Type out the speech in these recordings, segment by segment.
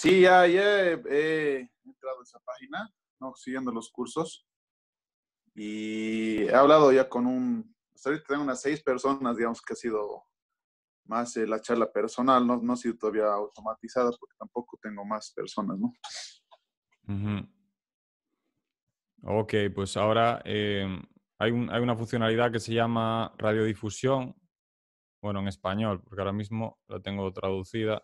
Sí, ya, he, entrado a esa página, ¿no? siguiendo los cursos. Y he hablado ya con un, pues, unas seis personas, digamos, que ha sido más eh, la charla personal, no, no ha sido todavía automatizada porque tampoco tengo más personas, ¿no? Ok, pues ahora em, hay, hay una funcionalidad que se llama radiodifusión, bueno, en español, porque ahora mismo la tengo traducida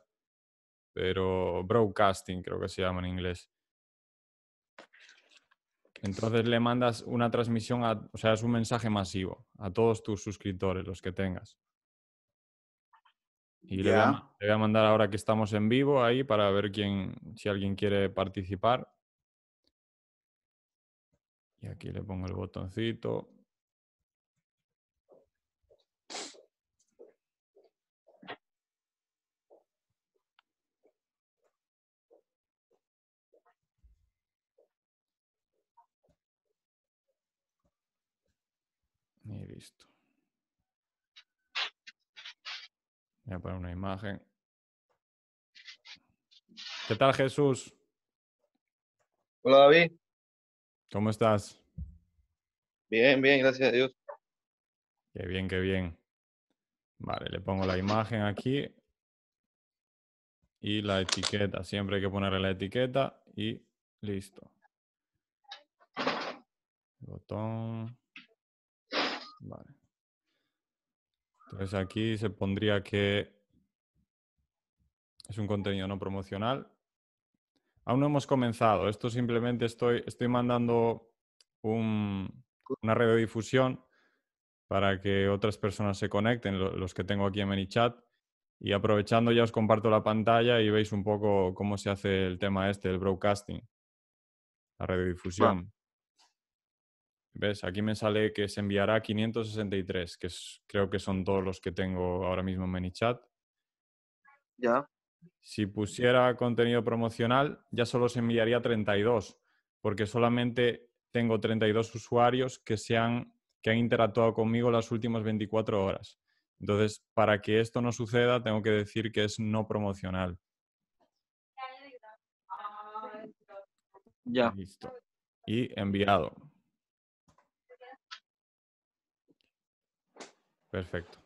pero broadcasting creo que se llama en inglés. Entonces le mandas una transmisión, a, o sea, es un mensaje masivo a todos tus suscriptores, los que tengas. Y le, voy a, a, mandar ahora que estamos en vivo ahí para ver quién, si alguien quiere participar. Y aquí le pongo el botoncito. Y visto. Voy a poner una imagen. ¿Qué tal, Jesús? Hola, David. ¿Cómo estás? Bien, bien, gracias a Dios. Qué bien, qué bien. Vale, le pongo la imagen aquí y la etiqueta. Siempre hay que ponerle la etiqueta y listo. Botón. Vale. Entonces aquí se pondría que es un contenido no promocional. Aún no hemos comenzado. Esto simplemente estoy, estoy mandando una red de difusión para que otras personas se conecten, los que tengo aquí en ManyChat. Y aprovechando ya os comparto la pantalla y veis un poco cómo se hace el tema este, el broadcasting, la difusión. ¿Ves? Aquí me sale que se enviará 563, que creo que son todos los que tengo ahora mismo en ManyChat. Ya. Si pusiera contenido promocional, ya solo se enviaría 32, porque solamente tengo 32 usuarios que, se han, que han interactuado conmigo las últimas 24 horas. Entonces, para que esto no suceda, tengo que decir que es no promocional. Ya. Listo. Y enviado. Perfecto.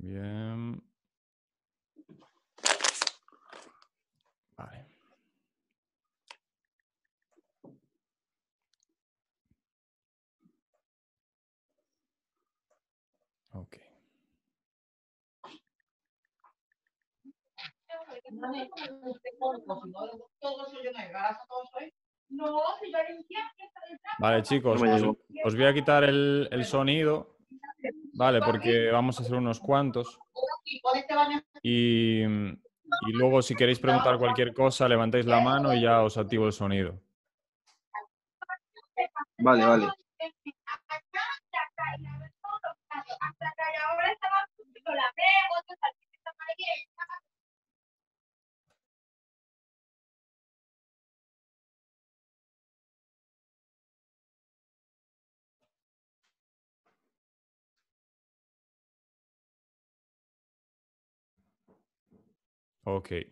Bien. Vale, chicos, os, voy a quitar el, sonido. Vale, porque vamos a hacer unos cuantos. Y, luego, si queréis preguntar cualquier cosa, levantáis la mano y ya os activo el sonido. Vale, vale. Okay.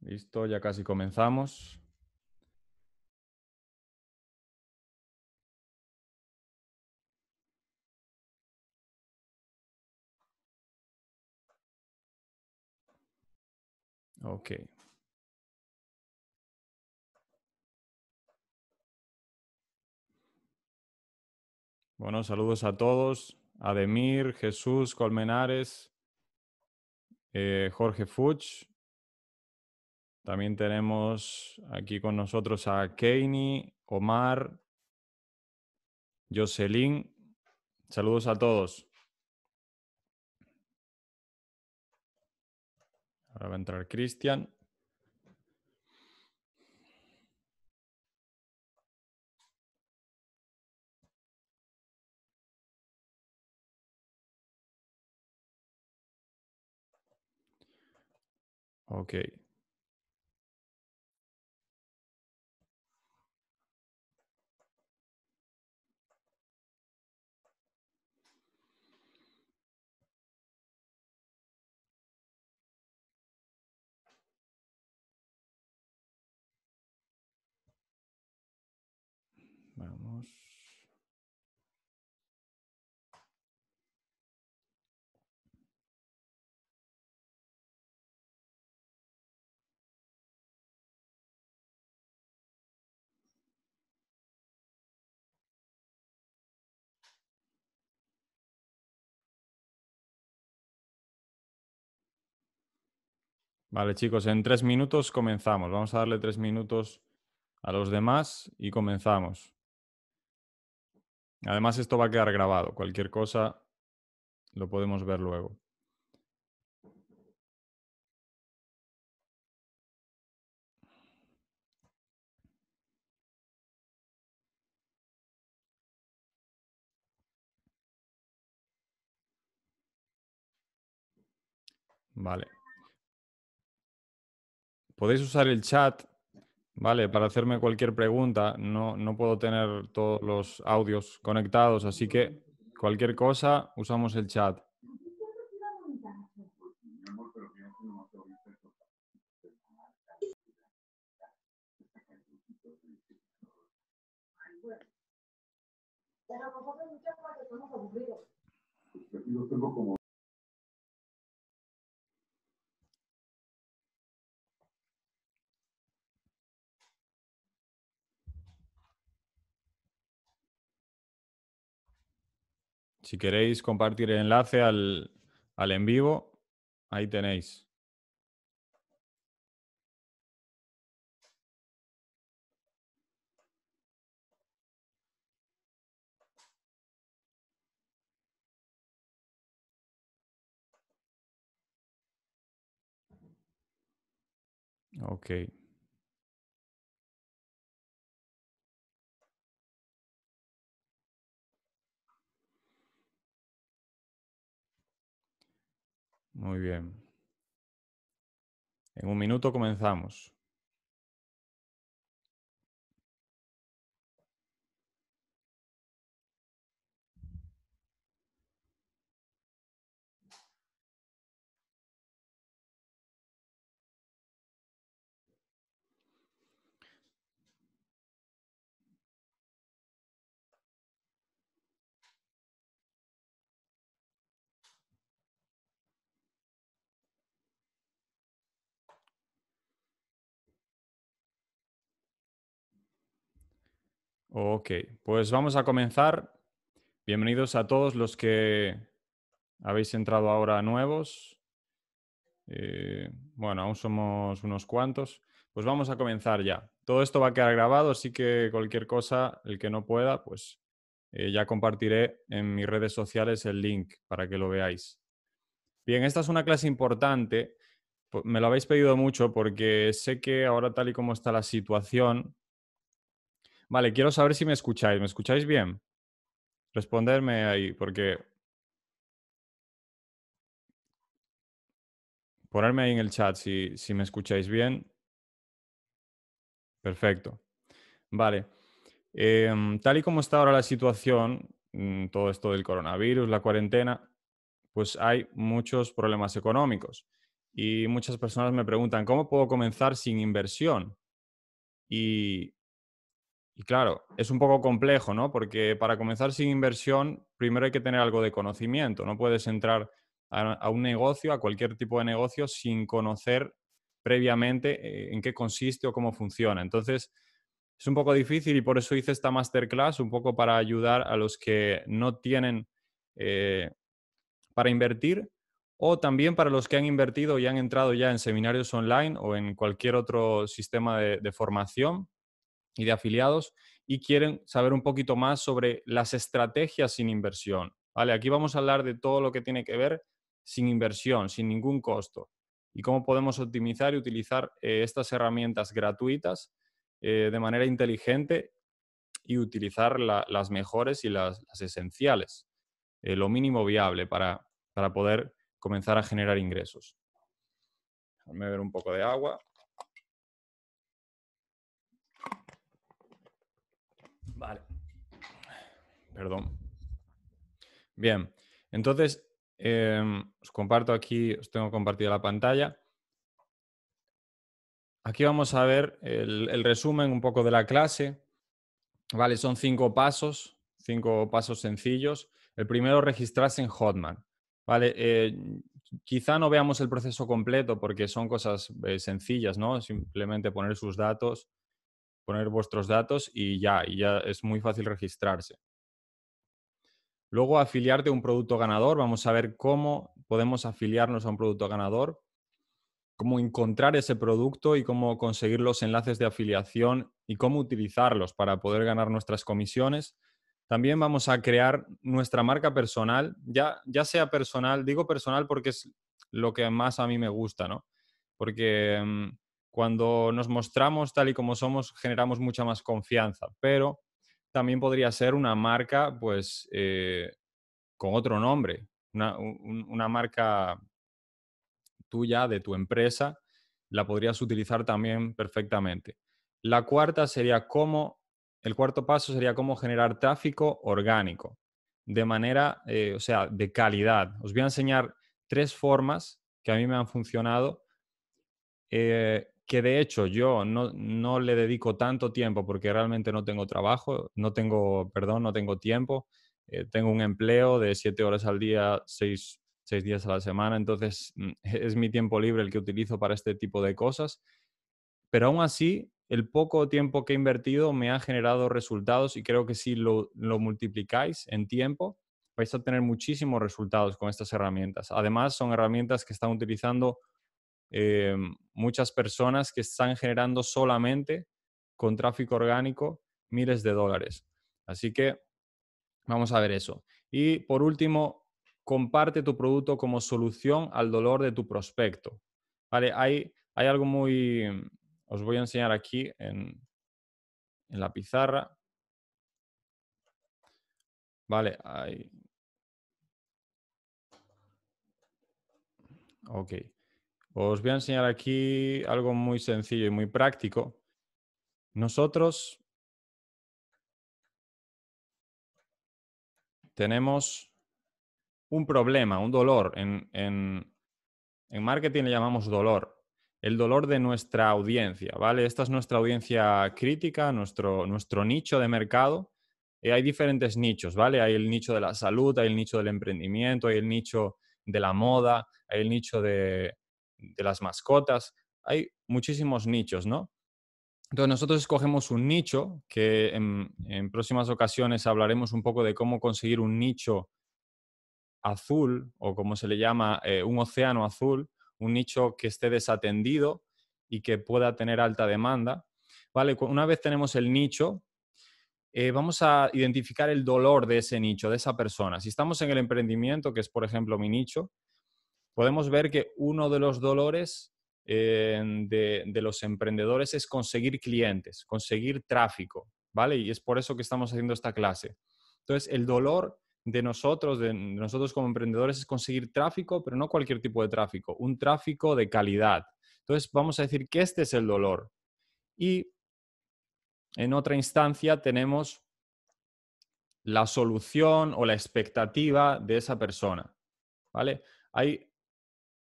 Listo, ya casi comenzamos. Ok. Bueno, saludos a todos. Ademir, Jesús Colmenares, eh, Jorge Fuchs. También tenemos aquí con nosotros a Keini, Omar, Jocelyn. Saludos a todos. Ahora va a entrar Cristian. Ok. Vale, chicos, en tres minutos comenzamos. Vamos a darle tres minutos a los demás y comenzamos. Además, esto va a quedar grabado. Cualquier cosa lo podemos ver luego. Vale. Podéis usar el chat Vale, para hacerme cualquier pregunta, no, no puedo tener todos los audios conectados, así que cualquier cosa, usamos el chat. Si queréis compartir el enlace al, al en vivo, ahí tenéis. Okay. Muy bien. En un minuto comenzamos. Ok, pues vamos a comenzar. Bienvenidos a todos los que habéis entrado ahora nuevos. Eh, bueno, aún somos unos cuantos. Pues vamos a comenzar ya. Todo esto va a quedar grabado, así que cualquier cosa, el que no pueda, pues eh, ya compartiré en mis redes sociales el link para que lo veáis. Bien, esta es una clase importante. Pues, me lo habéis pedido mucho porque sé que ahora tal y como está la situación, Vale, quiero saber si me escucháis. ¿Me escucháis bien? Responderme ahí, porque... Ponerme ahí en el chat si, me escucháis bien. Perfecto. Vale. Em, tal y como está ahora la situación, mm, todo esto del coronavirus, la cuarentena, pues hay muchos problemas económicos. Y muchas personas me preguntan, ¿cómo puedo comenzar sin inversión? Y y claro, es un poco complejo, ¿no? Porque para comenzar sin inversión, primero hay que tener algo de conocimiento. No puedes entrar a, un negocio, a cualquier tipo de negocio, sin conocer previamente eh, en qué consiste o cómo funciona. Entonces, es un poco difícil y por eso hice esta masterclass, un poco para ayudar a los que no tienen eh, para invertir o también para los que han invertido y han entrado ya en seminarios online o en cualquier otro sistema de formación y de afiliados y quieren saber un poquito más sobre las estrategias sin inversión. Vale, aquí vamos a hablar de todo lo que tiene que ver sin inversión, sin ningún costo y cómo podemos optimizar y utilizar eh, estas herramientas gratuitas eh, de manera inteligente y utilizar las mejores y las, esenciales, eh, lo mínimo viable para, para poder comenzar a generar ingresos. Déjame ver un poco de agua. Vale. Perdón. Bien, entonces em, os comparto aquí, os tengo compartida la pantalla. Aquí vamos a ver el, resumen un poco de la clase. Vale, son cinco pasos, cinco pasos sencillos. El primero, registrarse en Hotman. Vale, eh, quizá no veamos el proceso completo porque son cosas eh, sencillas, ¿no? Simplemente poner sus datos, poner vuestros datos y ya, y ya es muy fácil registrarse. Luego, afiliarte a un producto ganador. Vamos a ver cómo podemos afiliarnos a un producto ganador, cómo encontrar ese producto y cómo conseguir los enlaces de afiliación y cómo utilizarlos para poder ganar nuestras comisiones. También vamos a crear nuestra marca personal, ya, ya sea personal, digo personal porque es lo que más a mí me gusta, ¿no? Porque mm, cuando nos mostramos tal y como somos, generamos mucha más confianza, pero también podría ser una marca, pues, eh, con otro nombre, una, marca tuya, de tu empresa, la podrías utilizar también perfectamente. La cuarta sería cómo, el cuarto paso sería cómo generar tráfico orgánico, de manera, eh, o sea, de calidad. Os voy a enseñar tres formas que a mí me han funcionado eh, que de hecho yo no, le dedico tanto tiempo porque realmente no tengo trabajo, no tengo, perdón, no tengo tiempo. Eh, tengo un empleo de siete horas al día, seis, días a la semana, entonces mm, es mi tiempo libre el que utilizo para este tipo de cosas. Pero aún así, el poco tiempo que he invertido me ha generado resultados y creo que si lo, lo multiplicáis en tiempo, vais a tener muchísimos resultados con estas herramientas. Además, son herramientas que están utilizando eh, muchas personas que están generando solamente con tráfico orgánico miles de dólares. Así que vamos a ver eso. Y por último, comparte tu producto como solución al dolor de tu prospecto. Vale, hay, algo muy... Os voy a enseñar aquí en, en la pizarra. Vale, ahí. Ok. Os voy a enseñar aquí algo muy sencillo y muy práctico. Nosotros tenemos un problema, un dolor. En, marketing le llamamos dolor. El dolor de nuestra audiencia, ¿vale? Esta es nuestra audiencia crítica, nuestro, nuestro nicho de mercado. Eh, hay diferentes nichos, ¿vale? Hay el nicho de la salud, hay el nicho del emprendimiento, hay el nicho de la moda, hay el nicho de, de las mascotas. Hay muchísimos nichos, ¿no? Entonces nosotros escogemos un nicho que en, próximas ocasiones hablaremos un poco de cómo conseguir un nicho azul o como se le llama eh, un océano azul, un nicho que esté desatendido y que pueda tener alta demanda. Vale, una vez tenemos el nicho, eh, vamos a identificar el dolor de ese nicho, de esa persona. Si estamos en el emprendimiento, que es por ejemplo mi nicho, podemos ver que uno de los dolores eh, de, de, los emprendedores es conseguir clientes, conseguir tráfico, ¿vale? Y es por eso que estamos haciendo esta clase. Entonces, el dolor de nosotros, de nosotros como emprendedores, es conseguir tráfico, pero no cualquier tipo de tráfico, un tráfico de calidad. Entonces, vamos a decir que este es el dolor. Y en otra instancia tenemos la solución o la expectativa de esa persona, ¿vale? Hay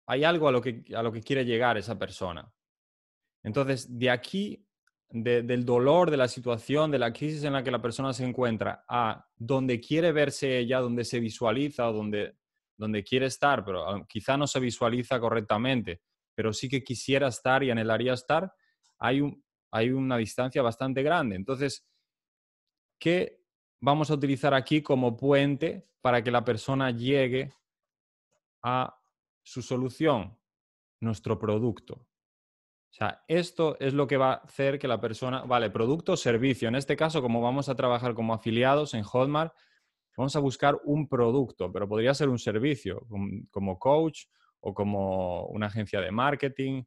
hay algo a lo que, a lo que quiere llegar esa persona. Entonces, de aquí, del dolor, de la situación, de la crisis en la que la persona se encuentra, a donde quiere verse ella, donde se visualiza, donde, donde quiere estar, pero quizá no se visualiza correctamente, pero sí que quisiera estar y anhelaría estar, hay, hay una distancia bastante grande. Entonces, ¿qué vamos a utilizar aquí como puente para que la persona llegue a su solución, nuestro producto. O sea, esto es lo que va a hacer que la persona, vale, producto o servicio. En este caso, como vamos a trabajar como afiliados en Hotmart, vamos a buscar un producto, pero podría ser un servicio, como coach o como una agencia de marketing,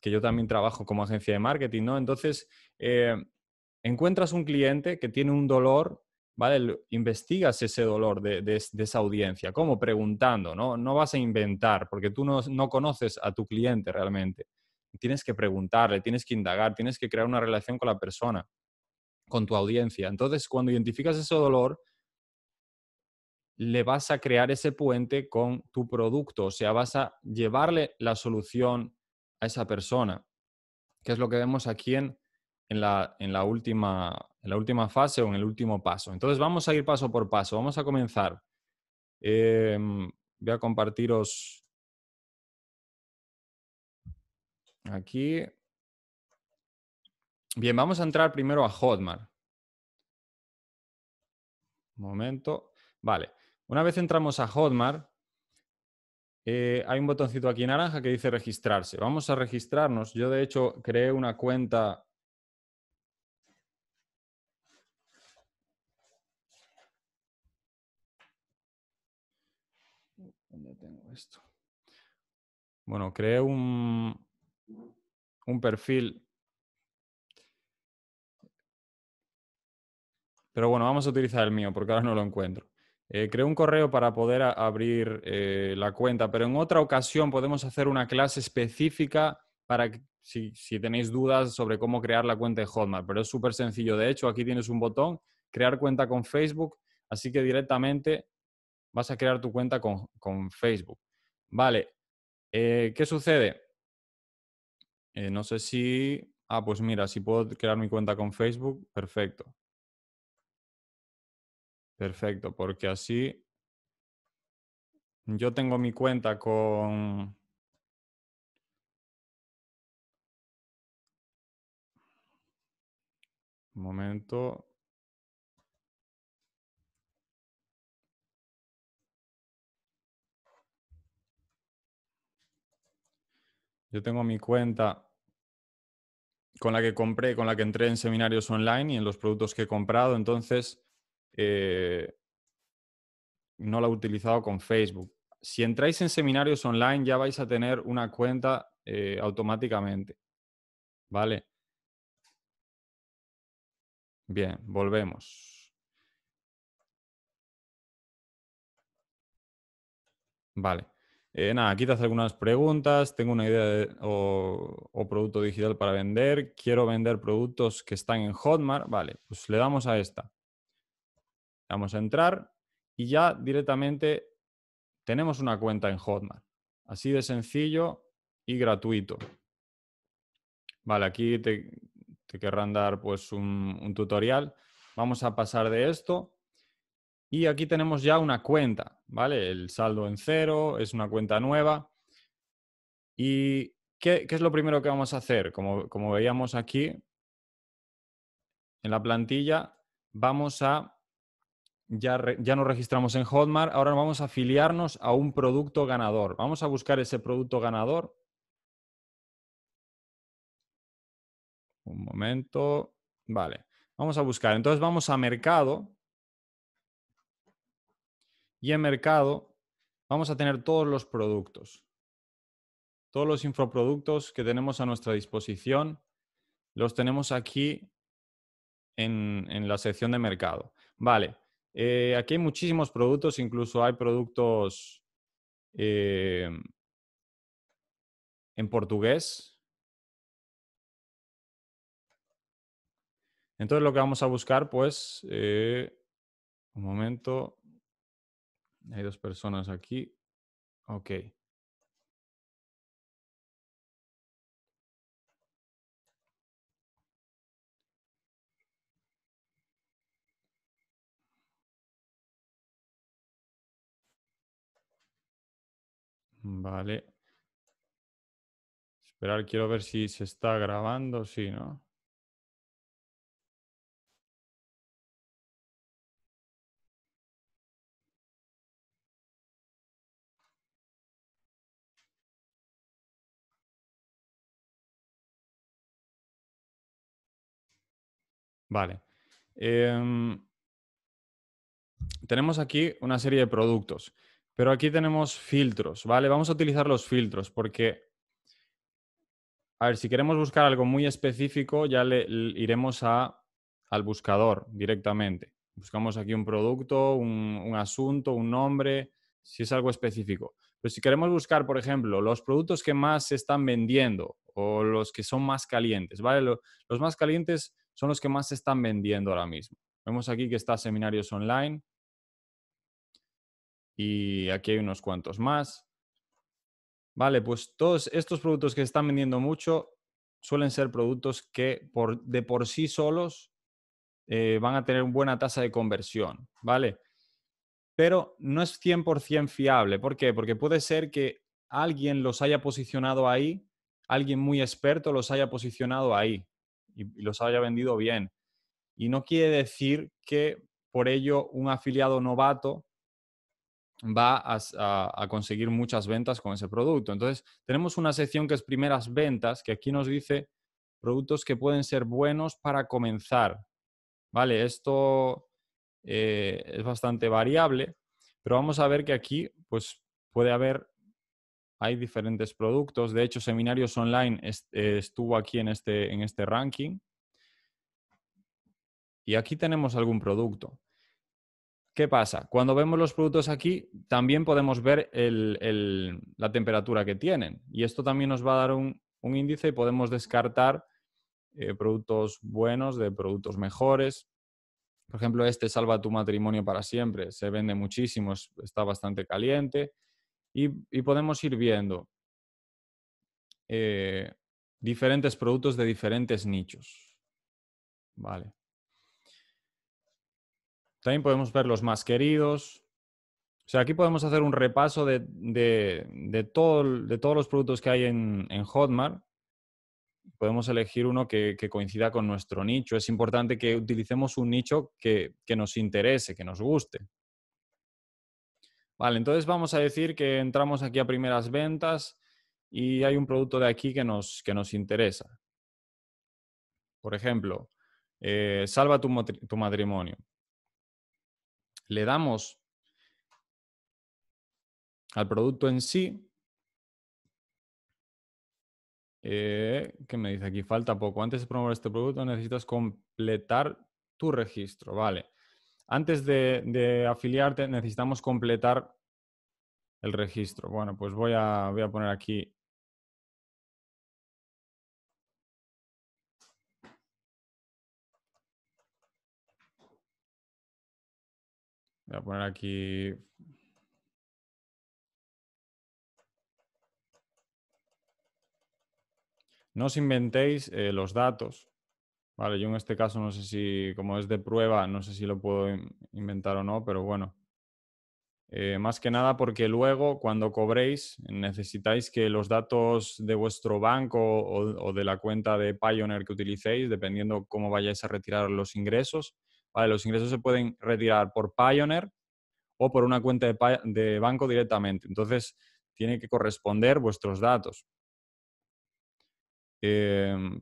que yo también trabajo como agencia de marketing, ¿no? Entonces, eh, encuentras un cliente que tiene un dolor ¿vale? Investigas ese dolor de, esa audiencia, como preguntando, ¿no? No vas a inventar, porque tú no, no, conoces a tu cliente realmente. Tienes que preguntarle, tienes que indagar, tienes que crear una relación con la persona, con tu audiencia. Entonces, cuando identificas ese dolor, le vas a crear ese puente con tu producto, o sea, vas a llevarle la solución a esa persona, que es lo que vemos aquí en en la, última, la última fase o en el último paso. Entonces vamos a ir paso por paso. Vamos a comenzar. Em, voy a compartiros aquí. Bien, vamos a entrar primero a Hotmart. Un momento. Vale. Una vez entramos a Hotmart, eh, hay un botoncito aquí naranja que dice registrarse. Vamos a registrarnos. Yo, de hecho, creé una cuenta esto. Bueno, creé un, un perfil. Pero bueno, vamos a utilizar el mío porque ahora no lo encuentro. Eh, creé un correo para poder abrir eh, la cuenta, pero en otra ocasión podemos hacer una clase específica para si, tenéis dudas sobre cómo crear la cuenta de Hotmart, pero es súper sencillo. De hecho, aquí tienes un botón, crear cuenta con Facebook, así que directamente vas a crear tu cuenta con Facebook. Vale, eh, ¿qué sucede? Eh, no sé si... Ah, pues mira, si puedo crear mi cuenta con Facebook, perfecto. Perfecto, porque así yo tengo mi cuenta con... Un momento, Yo tengo mi cuenta con la que compré, con la que entré en seminarios online y en los productos que he comprado, entonces eh, no la he utilizado con Facebook. Si entráis en seminarios online ya vais a tener una cuenta eh, automáticamente. ¿Vale? Bien, volvemos. Vale. Eh, nada, aquí te hace algunas preguntas, tengo una idea o, producto digital para vender, quiero vender productos que están en Hotmart, vale, pues le damos a esta. Vamos a entrar y ya directamente tenemos una cuenta en Hotmart. Así de sencillo y gratuito. Vale, aquí te, querrán dar pues un tutorial. Vamos a pasar de esto y aquí tenemos ya una cuenta, ¿vale? El saldo en cero, es una cuenta nueva. ¿Y qué, es lo primero que vamos a hacer? Como, veíamos aquí, en la plantilla, vamos a, ya, ya nos registramos en Hotmart, ahora vamos a afiliarnos a un producto ganador. Vamos a buscar ese producto ganador. Un momento. Vale, vamos a buscar. Entonces vamos a mercado y en mercado vamos a tener todos los productos, todos los infoproductos que tenemos a nuestra disposición, los tenemos aquí en, la sección de mercado. Vale, eh, aquí hay muchísimos productos, incluso hay productos eh, en portugués. Entonces lo que vamos a buscar, pues, eh, un momento, hay dos personas aquí. okay. Vale. Esperar, quiero ver si se está grabando, sí, ¿no? Vale. Em, tenemos aquí una serie de productos, pero aquí tenemos filtros, ¿vale? Vamos a utilizar los filtros porque, a ver, si queremos buscar algo muy específico, ya le, iremos al buscador directamente. Buscamos aquí un producto, un asunto, un nombre, si es algo específico. Pero si queremos buscar, por ejemplo, los productos que más se están vendiendo o los que son más calientes, ¿vale? Los más calientes son los que más se están vendiendo ahora mismo. Vemos aquí que está Seminarios Online y aquí hay unos cuantos más. Vale, pues todos estos productos que se están vendiendo mucho suelen ser productos que por, de por sí solos eh, van a tener una buena tasa de conversión, ¿vale? Pero no es 100% fiable. ¿Por qué? Porque puede ser que alguien los haya posicionado ahí, alguien muy experto los haya posicionado ahí y, los haya vendido bien. Y no quiere decir que por ello un afiliado novato va a, conseguir muchas ventas con ese producto. Entonces, tenemos una sección que es primeras ventas, que aquí nos dice productos que pueden ser buenos para comenzar. Vale, esto eh, es bastante variable, pero vamos a ver que aquí pues, puede haber hay diferentes productos. De hecho, Seminarios Online eh, estuvo aquí en este, en este ranking. Y aquí tenemos algún producto. ¿Qué pasa? Cuando vemos los productos aquí, también podemos ver la temperatura que tienen. Y esto también nos va a dar un, índice y podemos descartar eh, productos buenos de productos mejores. Por ejemplo, este salva tu matrimonio para siempre. Se vende muchísimo, está bastante caliente y, podemos ir viendo eh, diferentes productos de diferentes nichos. Vale. También podemos ver los más queridos. O sea, aquí podemos hacer un repaso de, todo, de todos los productos que hay en, Hotmart. Podemos elegir uno que, que, coincida con nuestro nicho. Es importante que utilicemos un nicho que, que nos interese, que nos guste. Vale, entonces vamos a decir que entramos aquí a primeras ventas y hay un producto de aquí que nos, que nos interesa. Por ejemplo, eh, salva tu, matrimonio. Le damos al producto en sí. que eh, ¿Qué me dice aquí? Falta poco. Antes de promover este producto necesitas completar tu registro. Vale. Antes de, afiliarte necesitamos completar el registro. Bueno, pues voy a, voy a poner aquí Voy a poner aquí. No os inventéis eh, los datos Vale, yo en este caso no sé si, como es de prueba, no sé si lo puedo inventar o no, pero bueno. Eh, más que nada porque luego cuando cobréis necesitáis que los datos de vuestro banco o, de la cuenta de Pioneer que utilicéis, dependiendo cómo vayáis a retirar los ingresos, vale, los ingresos se pueden retirar por Pioneer o por una cuenta de, de banco directamente. Entonces, tiene que corresponder vuestros datos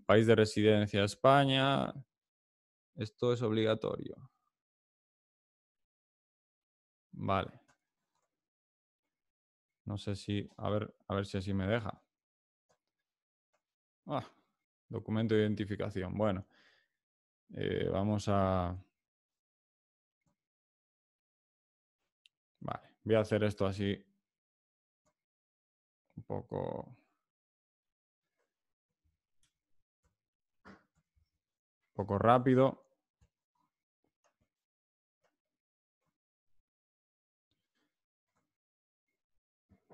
país de residencia España. Esto es obligatorio. Vale. No sé si, a ver, a ver si así me deja. Ah, documento de identificación. Bueno, eh, vamos a... Vale, voy a hacer esto así un poco poco rápido.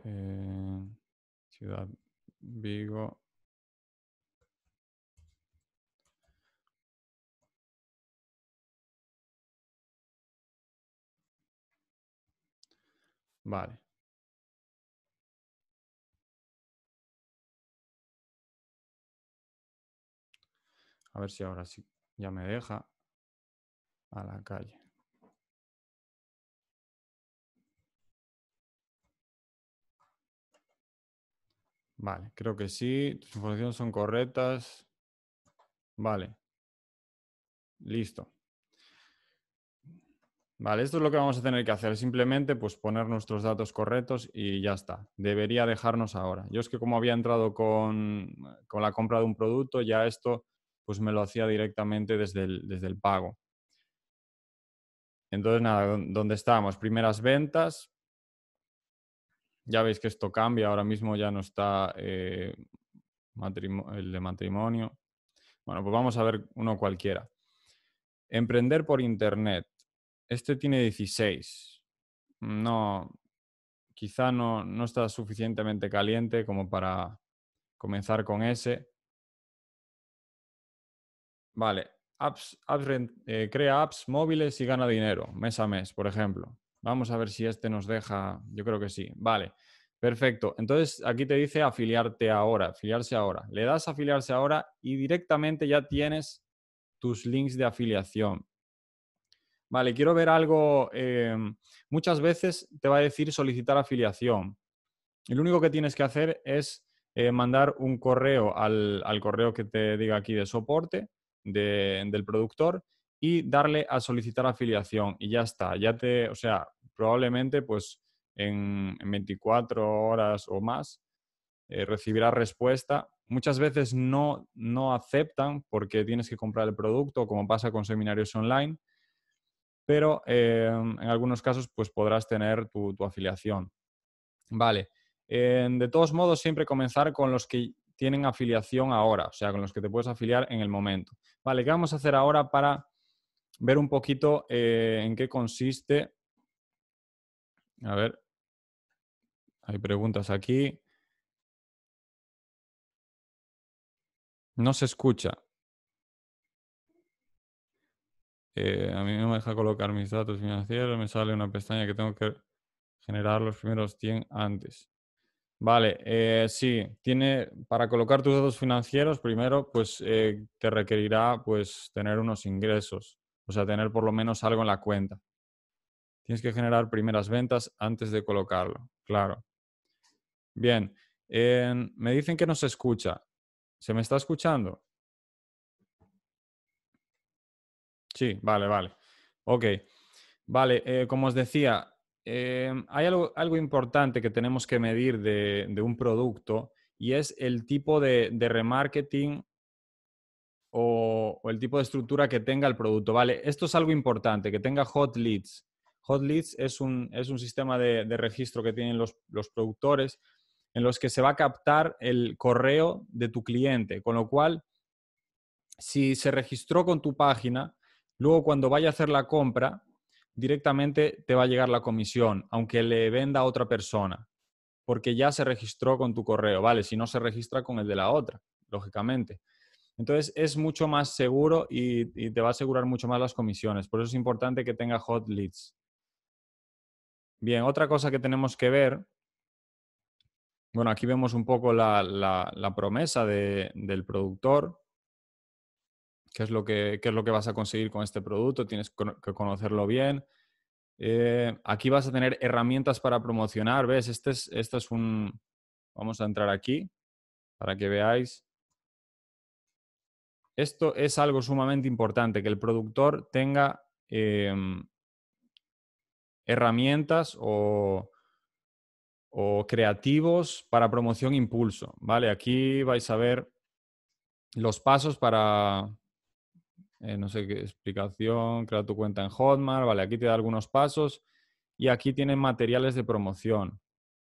Eh, Ciudad Vigo. Vale. A ver si ahora sí ya me deja a la calle. Vale, creo que sí. Tus informaciones son correctas. Vale. Listo. Vale, esto es lo que vamos a tener que hacer. Simplemente pues, poner nuestros datos correctos y ya está. Debería dejarnos ahora. Yo es que como había entrado con, con la compra de un producto, ya esto pues me lo hacía directamente desde el, desde el pago. Entonces, nada, ¿dónde estábamos, primeras ventas. Ya veis que esto cambia, ahora mismo ya no está eh, el de matrimonio. Bueno, pues vamos a ver uno cualquiera. Emprender por Internet. Este tiene 16. No, quizá no, no está suficientemente caliente como para comenzar con ese. Vale, apps, eh, crea apps móviles y gana dinero mes a mes, por ejemplo. Vamos a ver si este nos deja, yo creo que sí. Vale, perfecto. Entonces aquí te dice afiliarte ahora, afiliarse ahora. Le das afiliarse ahora y directamente ya tienes tus links de afiliación. Vale, quiero ver algo. Eh, muchas veces te va a decir solicitar afiliación. el único que tienes que hacer es eh, mandar un correo al correo que te diga aquí de soporte del productor y darle a solicitar afiliación y ya está, ya te, o sea, probablemente pues en, 24 horas o más eh, recibirás respuesta. Muchas veces no, no aceptan porque tienes que comprar el producto, como pasa con seminarios online, pero eh, en algunos casos pues podrás tener tu, tu afiliación. Vale. Eh, de todos modos, siempre comenzar con los que tienen afiliación ahora, o sea, con los que te puedes afiliar en el momento. Vale, ¿qué vamos a hacer ahora para ver un poquito eh, en qué consiste? A ver, hay preguntas aquí. No se escucha. Eh, a mí no me deja colocar mis datos financieros, me sale una pestaña que tengo que generar los primeros 100 antes. Vale, eh, sí, tiene para colocar tus datos financieros primero, pues eh, te requerirá pues tener unos ingresos, o sea, tener por lo menos algo en la cuenta. Tienes que generar primeras ventas antes de colocarlo, claro. Bien, me dicen que no se escucha. ¿Se me está escuchando? Sí, vale, vale. Ok, vale, eh, como os decía, Em, hay algo, importante que tenemos que medir de, un producto y es el tipo de, remarketing o, el tipo de estructura que tenga el producto. Vale, esto es algo importante, que tenga hot leads. Hot leads es un, sistema de, registro que tienen los, productores en los que se va a captar el correo de tu cliente, con lo cual, si se registró con tu página, luego cuando vaya a hacer la compra, directamente te va a llegar la comisión, aunque le venda a otra persona, porque ya se registró con tu correo, ¿vale? Si no se registra con el de la otra, lógicamente. Entonces es mucho más seguro y, te va a asegurar mucho más las comisiones. Por eso es importante que tenga hot leads. Bien, otra cosa que tenemos que ver, bueno, aquí vemos un poco la, la, promesa del productor qué es lo que, es lo que vas a conseguir con este producto, tienes que conocerlo bien. Eh, aquí vas a tener herramientas para promocionar, ¿ves? Este es, este es un... Vamos a entrar aquí para que veáis. Esto es algo sumamente importante, que el productor tenga em, herramientas o, o creativos para promoción impulso, ¿vale? Aquí vais a ver los pasos para, eh, no sé qué explicación, crea tu cuenta en Hotmart, vale, aquí te da algunos pasos y aquí tienen materiales de promoción,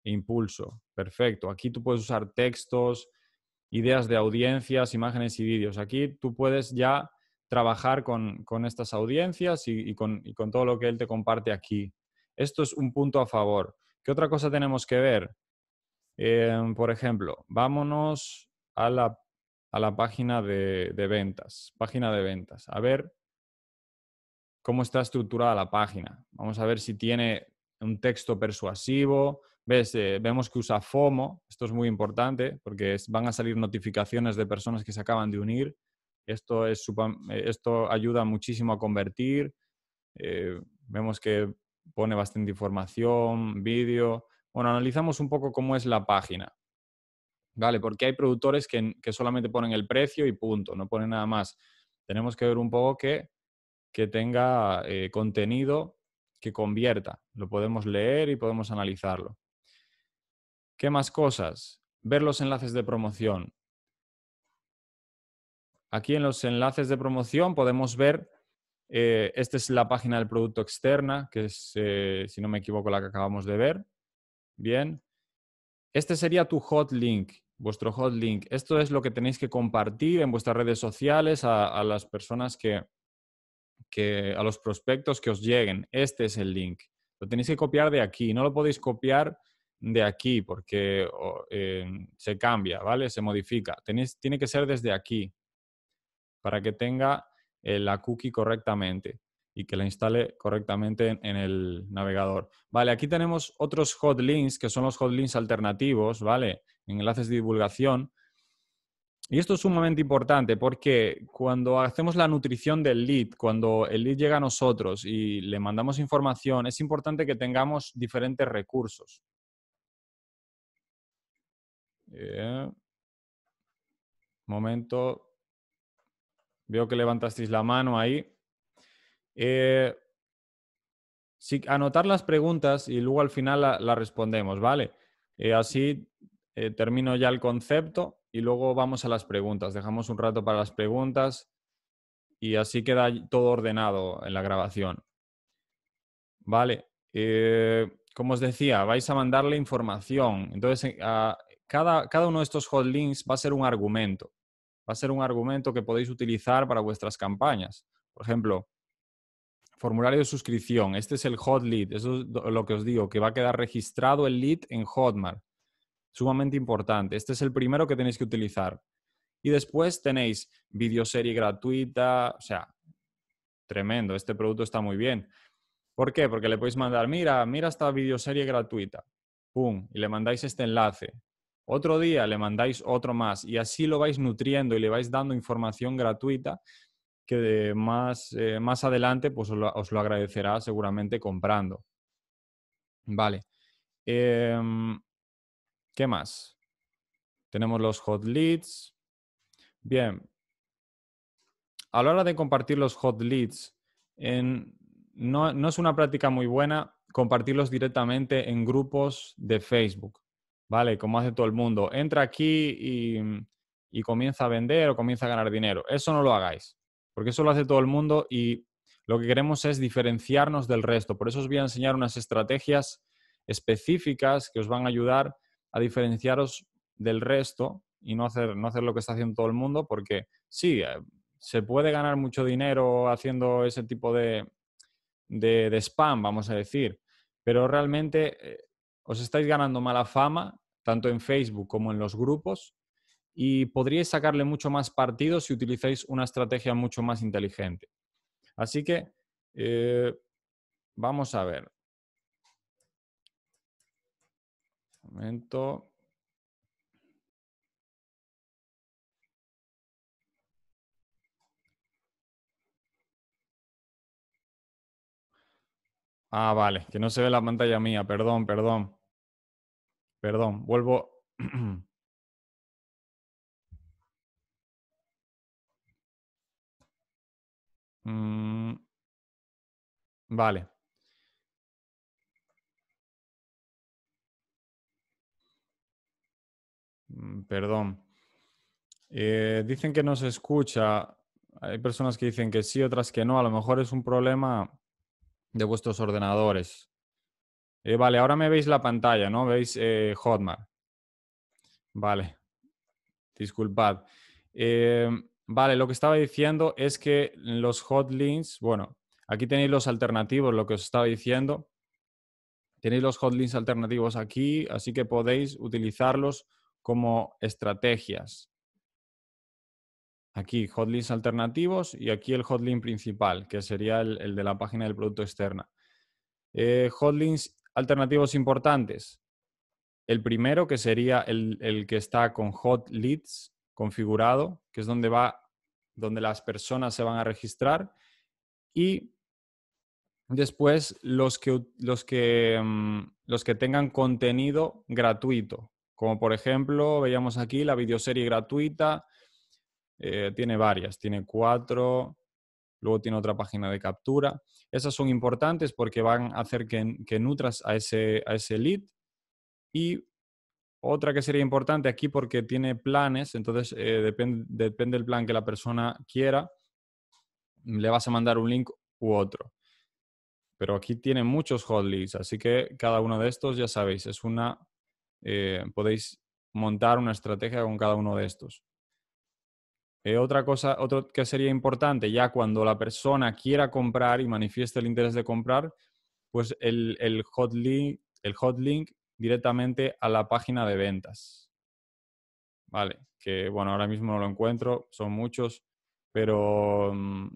impulso, perfecto. Aquí tú puedes usar textos, ideas de audiencias, imágenes y vídeos. Aquí tú puedes ya trabajar con, estas audiencias y, con, todo lo que él te comparte aquí. Esto es un punto a favor. ¿Qué otra cosa tenemos que ver? Eh, por ejemplo, vámonos a la a la página de, ventas. Página de ventas. A ver cómo está estructurada la página. Vamos a ver si tiene un texto persuasivo. Eh, vemos que usa FOMO. Esto es muy importante porque van a salir notificaciones de personas que se acaban de unir. Esto, es, eh, esto ayuda muchísimo a convertir. Eh, vemos que pone bastante información, vídeo. Bueno, analizamos un poco cómo es la página. ¿vale? Porque hay productores que, solamente ponen el precio y punto, no ponen nada más. Tenemos que ver un poco que, que tenga eh, contenido que convierta. Lo podemos leer y podemos analizarlo. ¿Qué más cosas? Ver los enlaces de promoción. Aquí en los enlaces de promoción podemos ver, eh, esta es la página del producto externa, que es, eh, si no me equivoco, la que acabamos de ver. Bien. Este sería tu hot link vuestro hotlink. Esto es lo que tenéis que compartir en vuestras redes sociales a, las personas que, a los prospectos que os lleguen. Este es el link. Lo tenéis que copiar de aquí. No lo podéis copiar de aquí porque eh, se cambia, ¿vale? Se modifica. Tenéis, tiene que ser desde aquí para que tenga eh, la cookie correctamente y que la instale correctamente en, en, el navegador. Vale, aquí tenemos otros hotlinks que son los hotlinks alternativos, ¿vale? enlaces de divulgación. Y esto es sumamente importante porque cuando hacemos la nutrición del lead, cuando el lead llega a nosotros y le mandamos información, es importante que tengamos diferentes recursos. Eh, momento. Veo que levantasteis la mano ahí. Eh, anotar las preguntas y luego al final las la respondemos, ¿vale? Eh, así eh, termino ya el concepto y luego vamos a las preguntas. Dejamos un rato para las preguntas y así queda todo ordenado en la grabación. Vale. Eh, como os decía, vais a mandarle información. Entonces, eh, cada, uno de estos hot va a ser un argumento. Va a ser un argumento que podéis utilizar para vuestras campañas. Por ejemplo, formulario de suscripción. Este es el hot lead. Eso es lo que os digo, que va a quedar registrado el lead en Hotmart. Sumamente importante. Este es el primero que tenéis que utilizar. Y después tenéis videoserie gratuita, o sea, tremendo, este producto está muy bien. ¿Por qué? Porque le podéis mandar, mira, mira esta videoserie gratuita, pum, y le mandáis este enlace. Otro día le mandáis otro más y así lo vais nutriendo y le vais dando información gratuita que más, eh, más adelante pues os lo, agradecerá seguramente comprando. Vale. Em, ¿Qué más? Tenemos los hot leads. Bien. A la hora de compartir los hot leads, no, es una práctica muy buena compartirlos directamente en grupos de Facebook, ¿vale? Como hace todo el mundo. Entra aquí y, y comienza a vender o comienza a ganar dinero. Eso no lo hagáis, porque eso lo hace todo el mundo y lo que queremos es diferenciarnos del resto. Por eso os voy a enseñar unas estrategias específicas que os van a ayudar a diferenciaros del resto y no hacer, no hacer lo que está haciendo todo el mundo, porque sí, eh, se puede ganar mucho dinero haciendo ese tipo de, de, spam, vamos a decir, pero realmente eh, os estáis ganando mala fama, tanto en Facebook como en los grupos, y podríais sacarle mucho más partido si utilizáis una estrategia mucho más inteligente. Así que, eh, vamos a ver, momento. Ah, vale, que no se ve la pantalla mía, perdón, perdón. Perdón, vuelvo. Mm, vale. Mm, perdón. Eh, dicen que no se escucha. Hay personas que dicen que sí, otras que no. A lo mejor es un problema de vuestros ordenadores. Eh, vale, ahora me veis la pantalla, ¿no? Veis eh, Hotmart. Vale, disculpad. vale, lo que estaba diciendo es que los hotlinks, bueno, aquí tenéis los alternativos, lo que os estaba diciendo. Tenéis los hotlinks alternativos aquí, así que podéis utilizarlos como estrategias. Aquí hotlinks alternativos y aquí el hotlink principal, que sería el, de la página del producto externa. Eh, hotlinks alternativos importantes. El primero, que sería el, que está con hot leads configurado, que es donde va, donde las personas se van a registrar. Y después los que, mm, los que tengan contenido gratuito, como por ejemplo veíamos aquí la videoserie gratuita, eh, tiene varias, tiene cuatro, luego tiene otra página de captura. Esas son importantes porque van a hacer que, nutras a ese, a ese lead. Y otra que sería importante aquí porque tiene planes, entonces eh, depende del plan que la persona quiera, le vas a mandar un link u otro. Pero aquí tiene muchos hot leads, así que cada uno de estos, ya sabéis, es una eh, podéis montar una estrategia con cada uno de estos. Eh, otra cosa, otro que sería importante, ya cuando la persona quiera comprar y manifieste el interés de comprar, pues el, el hot el hot link directamente a la página de ventas. Vale, que bueno, ahora mismo no lo encuentro, son muchos, pero mm,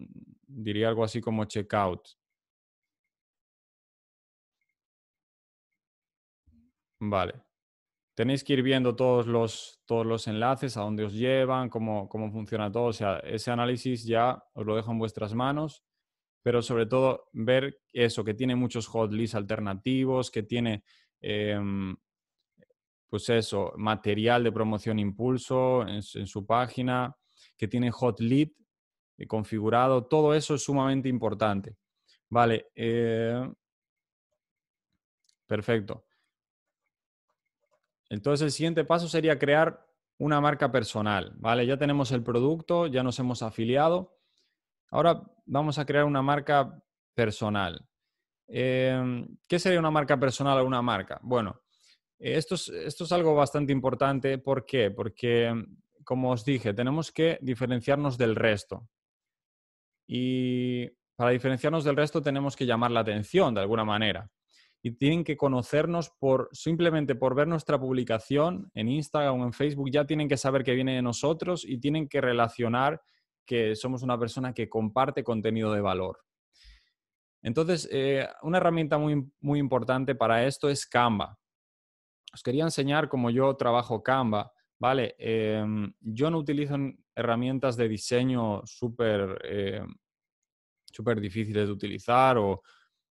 diría algo así como checkout. Vale tenéis que ir viendo todos los, todos los enlaces, a dónde os llevan, cómo, funciona todo. O sea, ese análisis ya os lo dejo en vuestras manos, pero sobre todo ver eso, que tiene muchos hot leads alternativos, que tiene, em, pues eso, material de promoción impulso en, su página, que tiene hot lead eh, configurado. Todo eso es sumamente importante. Vale. Eh, perfecto. Entonces el siguiente paso sería crear una marca personal, ¿vale? Ya tenemos el producto, ya nos hemos afiliado. Ahora vamos a crear una marca personal. Em, ¿Qué sería una marca personal o una marca? Bueno, eh, esto es, esto es algo bastante importante. ¿Por qué? Porque, em, como os dije, tenemos que diferenciarnos del resto. Y para diferenciarnos del resto tenemos que llamar la atención de alguna manera y tienen que conocernos por simplemente por ver nuestra publicación en Instagram o en Facebook, ya tienen que saber que viene de nosotros y tienen que relacionar que somos una persona que comparte contenido de valor. Entonces, eh, una herramienta muy, importante para esto es Canva. Os quería enseñar cómo yo trabajo Canva, ¿vale? Em, yo no utilizo herramientas de diseño súper eh, difíciles de utilizar o,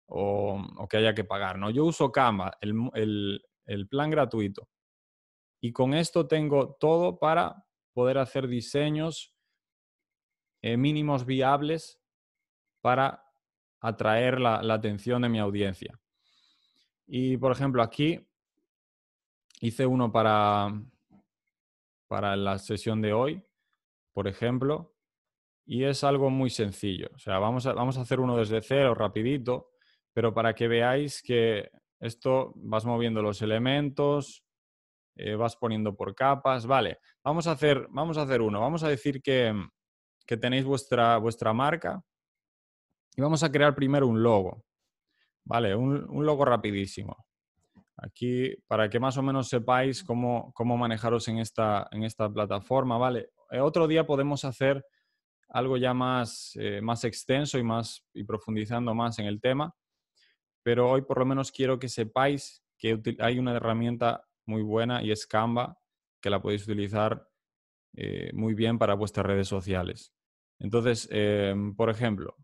o, que haya que pagar, ¿no? Yo uso Canva, el, plan gratuito. Y con esto tengo todo para poder hacer diseños eh, mínimos viables para atraer la, atención de mi audiencia. Y por ejemplo, aquí hice uno para, para la sesión de hoy, por ejemplo, y es algo muy sencillo. O sea, vamos vamos a hacer uno desde cero, rapidito pero para que veáis que esto vas moviendo los elementos, eh, vas poniendo por capas. Vale, vamos a hacer, vamos a hacer uno. Vamos a decir que, mm, tenéis vuestra, vuestra marca y vamos a crear primero un logo. Vale, un, logo rapidísimo. Aquí, para que más o menos sepáis cómo, cómo manejaros en esta, en esta plataforma, ¿vale? Eh, otro día podemos hacer algo ya más, eh, más extenso y, más, y profundizando más en el tema, pero hoy por lo menos quiero que sepáis que hay una herramienta muy buena y es Canva, que la podéis utilizar eh, muy bien para vuestras redes sociales. Entonces, em, por ejemplo,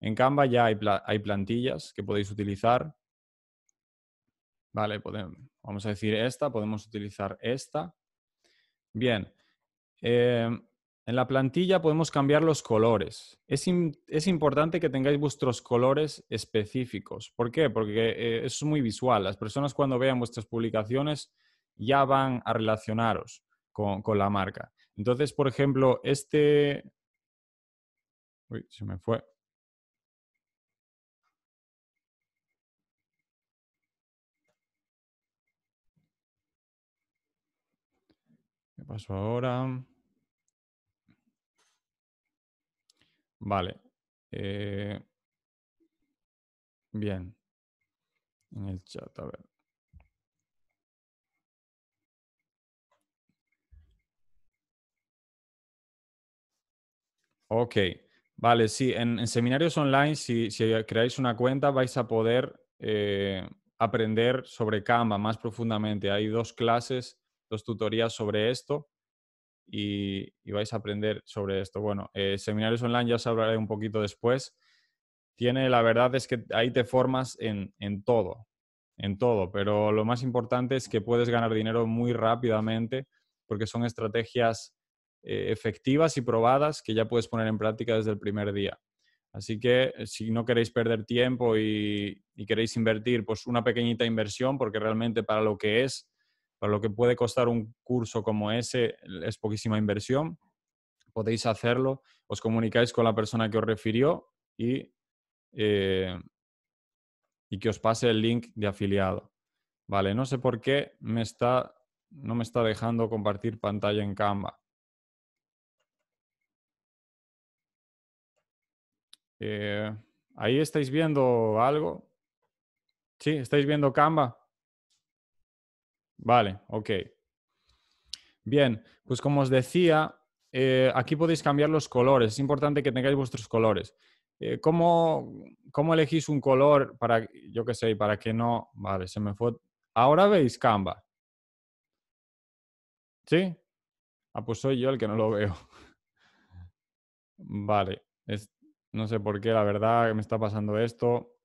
en Canva ya hay, plantillas que podéis utilizar. Vale, podemos, vamos a decir esta, podemos utilizar esta. Bien, em, en la plantilla podemos cambiar los colores. Es, importante que tengáis vuestros colores específicos. ¿Por qué? Porque eh, es muy visual. Las personas cuando vean vuestras publicaciones ya van a relacionaros con, con la marca. Entonces, por ejemplo, este... Uy, se me fue. ¿Qué pasó ahora? Vale. Eh, bien. En el chat, a ver. Ok. Vale, sí, en, seminarios online, si, creáis una cuenta, vais a poder eh, aprender sobre Canva más profundamente. Hay dos clases, dos tutorías sobre esto y, vais a aprender sobre esto. Bueno, eh, seminarios online ya os hablaré un poquito después. Tiene, la verdad es que ahí te formas en, todo, en todo, pero lo más importante es que puedes ganar dinero muy rápidamente porque son estrategias eh, efectivas y probadas que ya puedes poner en práctica desde el primer día. Así que eh, si no queréis perder tiempo y, queréis invertir, pues una pequeñita inversión, porque realmente para lo que es para lo que puede costar un curso como ese es poquísima inversión. Podéis hacerlo, os comunicáis con la persona que os refirió eh, y, que os pase el link de afiliado. Vale, no sé por qué me está, no me está dejando compartir pantalla en Canva. Eh, ¿Ahí estáis viendo algo? Sí, estáis viendo Canva. Vale, ok. Bien, pues como os decía, eh, aquí podéis cambiar los colores. Es importante que tengáis vuestros colores. Eh, ¿cómo, ¿cómo, elegís un color para, yo qué sé, para que no... Vale, se me fue. Ahora veis Canva. ¿Sí? Ah, pues soy yo el que no lo veo. vale, no sé por qué, la verdad, me está pasando esto.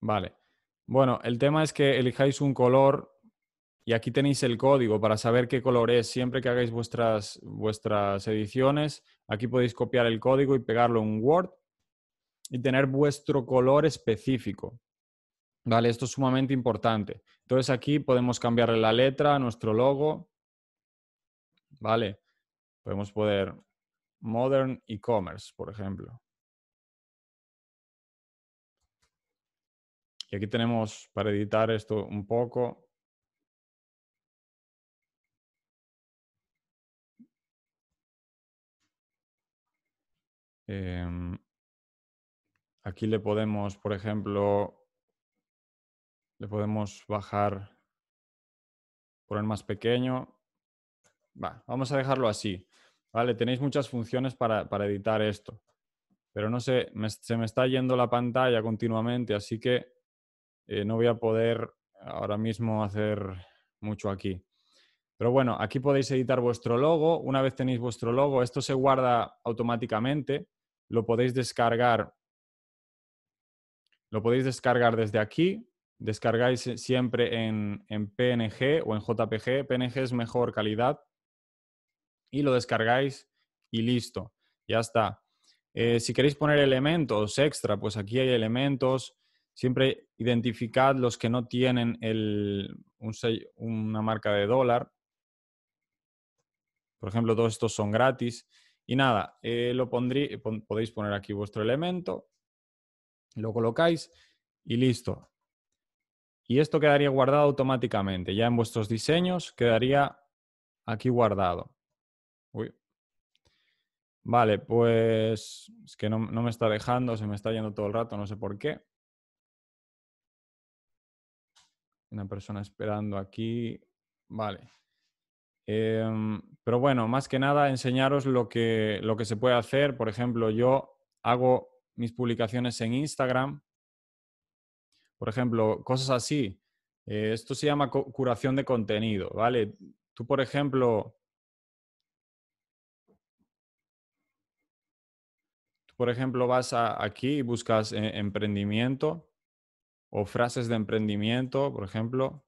Vale. Bueno, el tema es que elijáis un color y aquí tenéis el código para saber qué color es. Siempre que hagáis vuestras, ediciones, aquí podéis copiar el código y pegarlo en Word y tener vuestro color específico. Vale, esto es sumamente importante. Entonces aquí podemos cambiarle la letra, nuestro logo. Vale, podemos poder Modern E-Commerce, por ejemplo. Y aquí tenemos para editar esto un poco. Em, aquí le podemos, por ejemplo, le podemos bajar, por el más pequeño. vamos a dejarlo así. Vale, tenéis muchas funciones para, editar esto, pero no sé, se me está yendo la pantalla continuamente, así que eh, no voy a poder ahora mismo hacer mucho aquí. Pero bueno, aquí podéis editar vuestro logo. Una vez tenéis vuestro logo, esto se guarda automáticamente. Lo podéis descargar. Lo podéis descargar desde aquí. Descargáis siempre en, PNG o en JPG. PNG es mejor calidad. Y lo descargáis y listo. Ya está. Eh, si queréis poner elementos extra, pues aquí hay elementos siempre identificad los que no tienen una marca de dólar. Por ejemplo, todos estos son gratis. Y nada, eh, lo pondrí, podéis poner aquí vuestro elemento, lo colocáis y listo. Y esto quedaría guardado automáticamente. Ya en vuestros diseños quedaría aquí guardado. Vale, pues es que no, no me está dejando, se me está yendo todo el rato, no sé por qué. una persona esperando aquí. Vale. Em, pero bueno, más que nada enseñaros lo que, lo que se puede hacer. Por ejemplo, yo hago mis publicaciones en Instagram. Por ejemplo, cosas así. Eh, esto se llama curación de contenido, ¿vale? Tú, por ejemplo, tú, por ejemplo, vas aquí y buscas eh, emprendimiento o frases de emprendimiento, por ejemplo.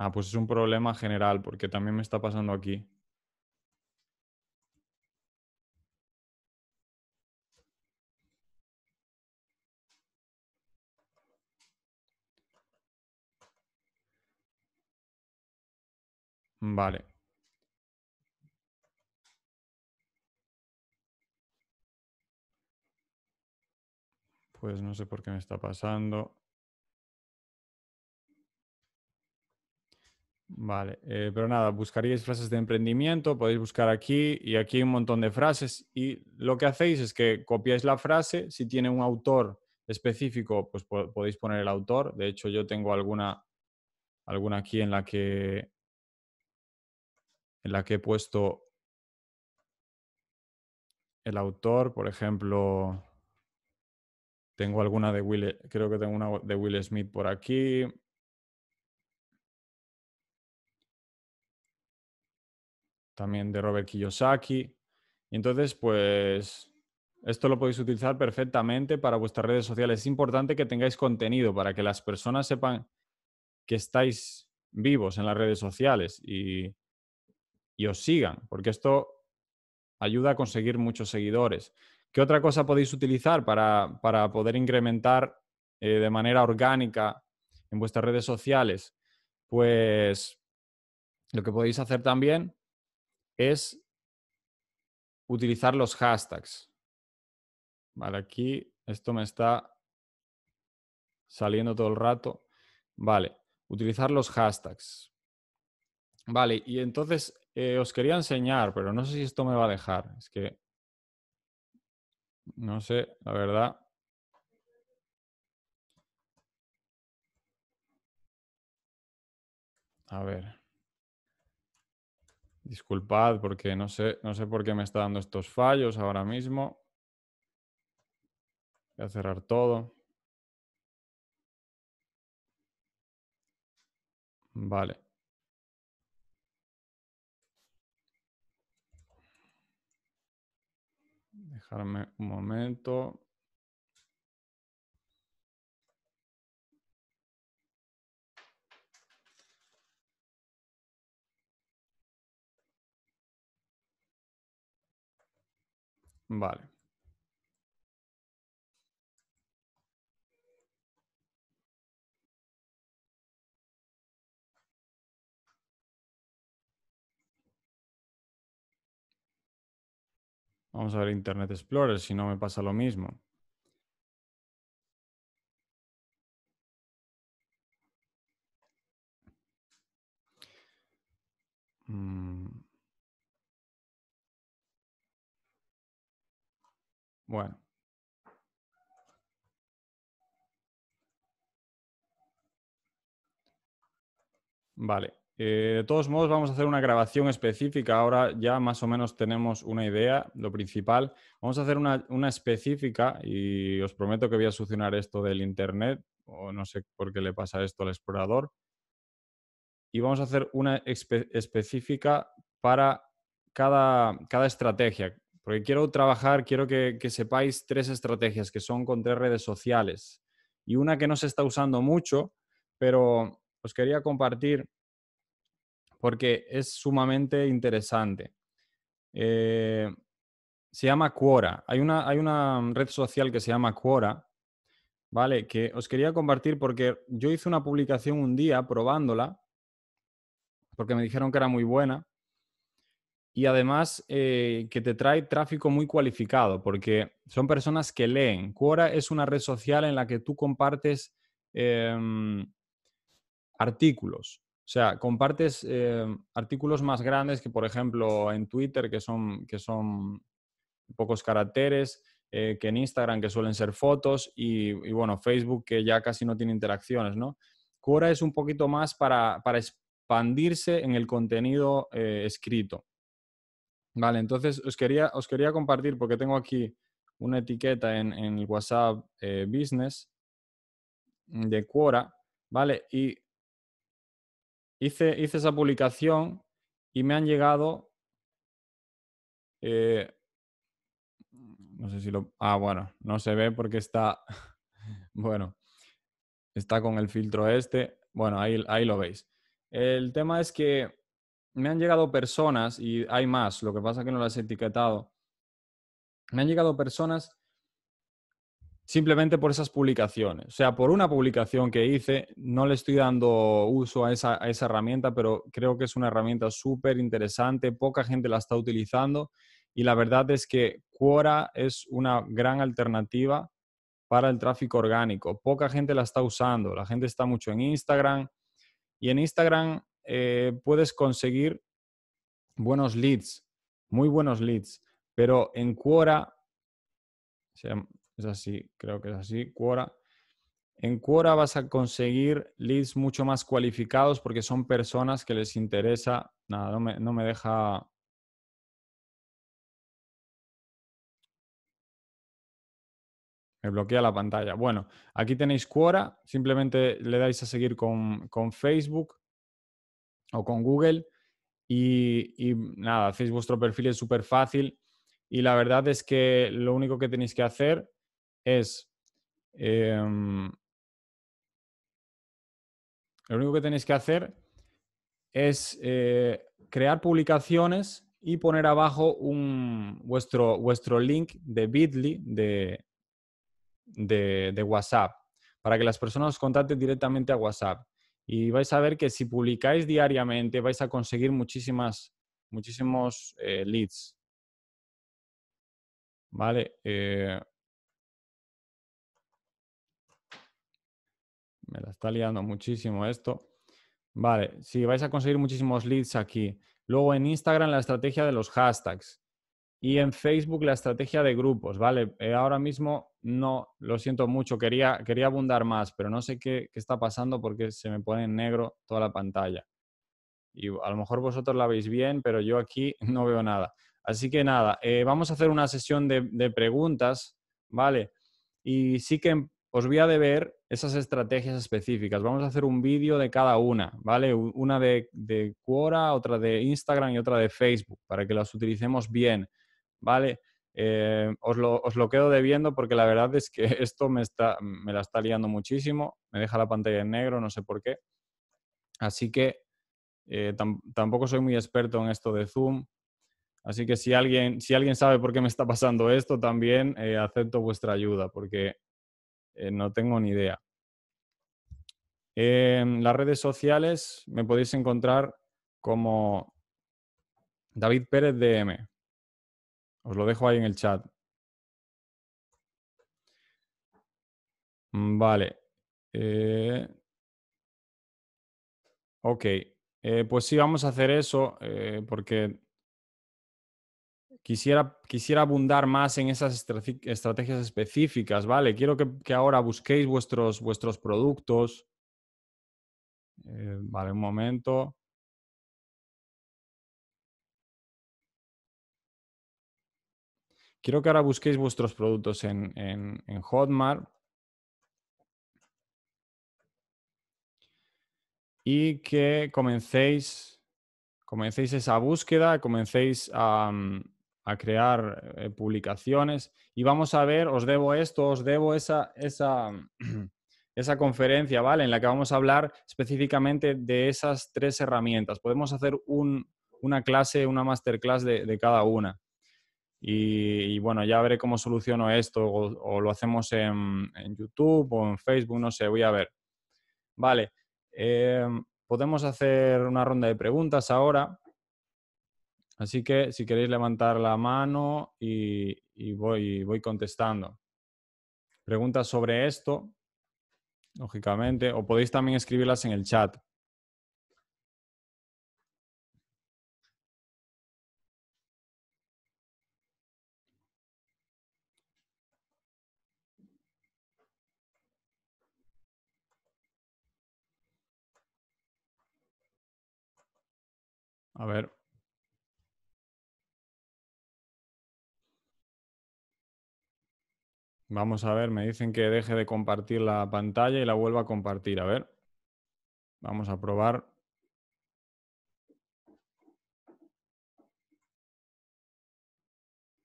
Ah, pues es un problema general, porque también me está pasando aquí. Vale. Pues no sé por qué me está pasando. Vale, eh, pero nada, buscaríais frases de emprendimiento, podéis buscar aquí y aquí un montón de frases y lo que hacéis es que copiáis la frase, si tiene un autor específico, pues podéis poner el autor, de hecho yo tengo alguna, alguna aquí en la que, en la que he puesto el autor, por ejemplo, tengo alguna de Will, creo que tengo una de Will Smith por aquí. También de Robert Kiyosaki. Y entonces, pues, esto lo podéis utilizar perfectamente para vuestras redes sociales. Es importante que tengáis contenido para que las personas sepan que estáis vivos en las redes sociales y, y os sigan, porque esto ayuda a conseguir muchos seguidores. ¿Qué otra cosa podéis utilizar para, poder incrementar eh, de manera orgánica en vuestras redes sociales? Pues lo que podéis hacer también es utilizar los hashtags. Vale, aquí esto me está saliendo todo el rato. Vale, utilizar los hashtags. Vale, y entonces eh, os quería enseñar, pero no sé si esto me va a dejar. Es que no sé, la verdad. A ver. Disculpad porque no sé, no sé por qué me está dando estos fallos ahora mismo. Voy a cerrar todo. Vale. Dejarme un momento. Vale. Vamos a ver Internet Explorer, si no me pasa lo mismo. Mm. Bueno. Vale. Eh, de todos modos, vamos a hacer una grabación específica. Ahora ya más o menos tenemos una idea, lo principal. Vamos a hacer una, específica y os prometo que voy a solucionar esto del Internet, o no sé por qué le pasa esto al explorador. Y vamos a hacer una específica para cada, estrategia, porque quiero trabajar, quiero que, que sepáis tres estrategias que son con tres redes sociales y una que no se está usando mucho, pero os quería compartir porque es sumamente interesante. Eh, se llama Quora. Hay una, hay una red social que se llama Quora, ¿vale? Que os quería compartir porque yo hice una publicación un día probándola, porque me dijeron que era muy buena. Y además eh, que te trae tráfico muy cualificado, porque son personas que leen. Quora es una red social en la que tú compartes em, artículos, o sea, compartes eh, artículos más grandes que, por ejemplo, en Twitter, que son, que son pocos caracteres, eh, que en Instagram, que suelen ser fotos, y, bueno, Facebook, que ya casi no tiene interacciones, ¿no? Quora es un poquito más para, expandirse en el contenido eh, escrito. Vale, entonces os quería, os quería compartir, porque tengo aquí una etiqueta en, en el WhatsApp Business mm, de Quora, ¿vale? Y hice, esa publicación y me han llegado... Eh, no sé si lo... Ah, bueno, no se ve porque está... Bueno, está con el filtro este. Bueno, ahí, ahí lo veis. El tema es que me han llegado personas, y hay más, lo que pasa es que no las he etiquetado, me han llegado personas simplemente por esas publicaciones. O sea, por una publicación que hice, no le estoy dando uso a esa, herramienta, pero creo que es una herramienta súper interesante, poca gente la está utilizando y la verdad es que Quora es una gran alternativa para el tráfico orgánico. Poca gente la está usando, la gente está mucho en Instagram y en Instagram eh, puedes conseguir buenos leads, muy buenos leads, pero en Quora es así, creo que es así. Quora. En Quora vas a conseguir leads mucho más cualificados porque son personas que les interesa. Nada, no me, deja. Me bloquea la pantalla. Bueno, aquí tenéis Quora. Simplemente le dais a seguir con, Facebook o con Google. Y, y, nada, hacéis vuestro perfil, es súper fácil. Y la verdad es que lo único que tenéis que hacer es, em, lo único que tenéis que hacer es eh, crear publicaciones y poner abajo un, vuestro, vuestro link de bit.ly de, de, WhatsApp para que las personas os contacten directamente a WhatsApp. Y vais a ver que si publicáis diariamente vais a conseguir muchísimas, muchísimos eh, leads. Vale. Eh, me la está liando muchísimo esto. Vale, si sí, vais a conseguir muchísimos leads aquí. Luego en Instagram la estrategia de los hashtags. Y en Facebook la estrategia de grupos, ¿vale? Eh, ahora mismo no, lo siento mucho, quería, quería abundar más, pero no sé qué, está pasando porque se me pone en negro toda la pantalla. Y a lo mejor vosotros la veis bien, pero yo aquí no veo nada. Así que nada, eh, vamos a hacer una sesión de, de preguntas, ¿vale? Y sí que os voy a deber esas estrategias específicas. Vamos a hacer un vídeo de cada una, ¿vale? Una de, de Quora, otra de Instagram y otra de Facebook, para que las utilicemos bien, ¿vale? Eh, os, lo, quedo debiendo porque la verdad es que esto me, está, me la está liando muchísimo, me deja la pantalla en negro, no sé por qué. Así que eh, tampoco soy muy experto en esto de Zoom. Así que si alguien, si alguien sabe por qué me está pasando esto, también eh, acepto vuestra ayuda, porque eh, no tengo ni idea. En las redes sociales me podéis encontrar como David Pérez DM. Os lo dejo ahí en el chat. Mm, vale. Eh, ok. Eh, pues sí, vamos a hacer eso porque Quisiera, abundar más en esas estrategias específicas, ¿vale? Quiero que, ahora busquéis vuestros, vuestros productos. Eh, vale, un momento. Quiero que ahora busquéis vuestros productos en, en Hotmart. Y que comencéis, comencéis esa búsqueda, comencéis a, mm, a crear eh, publicaciones y vamos a ver, os debo esto, os debo esa, esa, esa conferencia, ¿vale? En la que vamos a hablar específicamente de esas tres herramientas. Podemos hacer un, una clase, una masterclass de, cada una. Y, bueno, ya veré cómo soluciono esto, o, lo hacemos en, YouTube o en Facebook, no sé, voy a ver. Vale, eh, podemos hacer una ronda de preguntas ahora. Así que si queréis levantar la mano y, voy, voy contestando. Preguntas sobre esto, lógicamente, o podéis también escribirlas en el chat. A ver, Vamos a ver, me dicen que deje de compartir la pantalla y la vuelva a compartir. A ver, vamos a probar.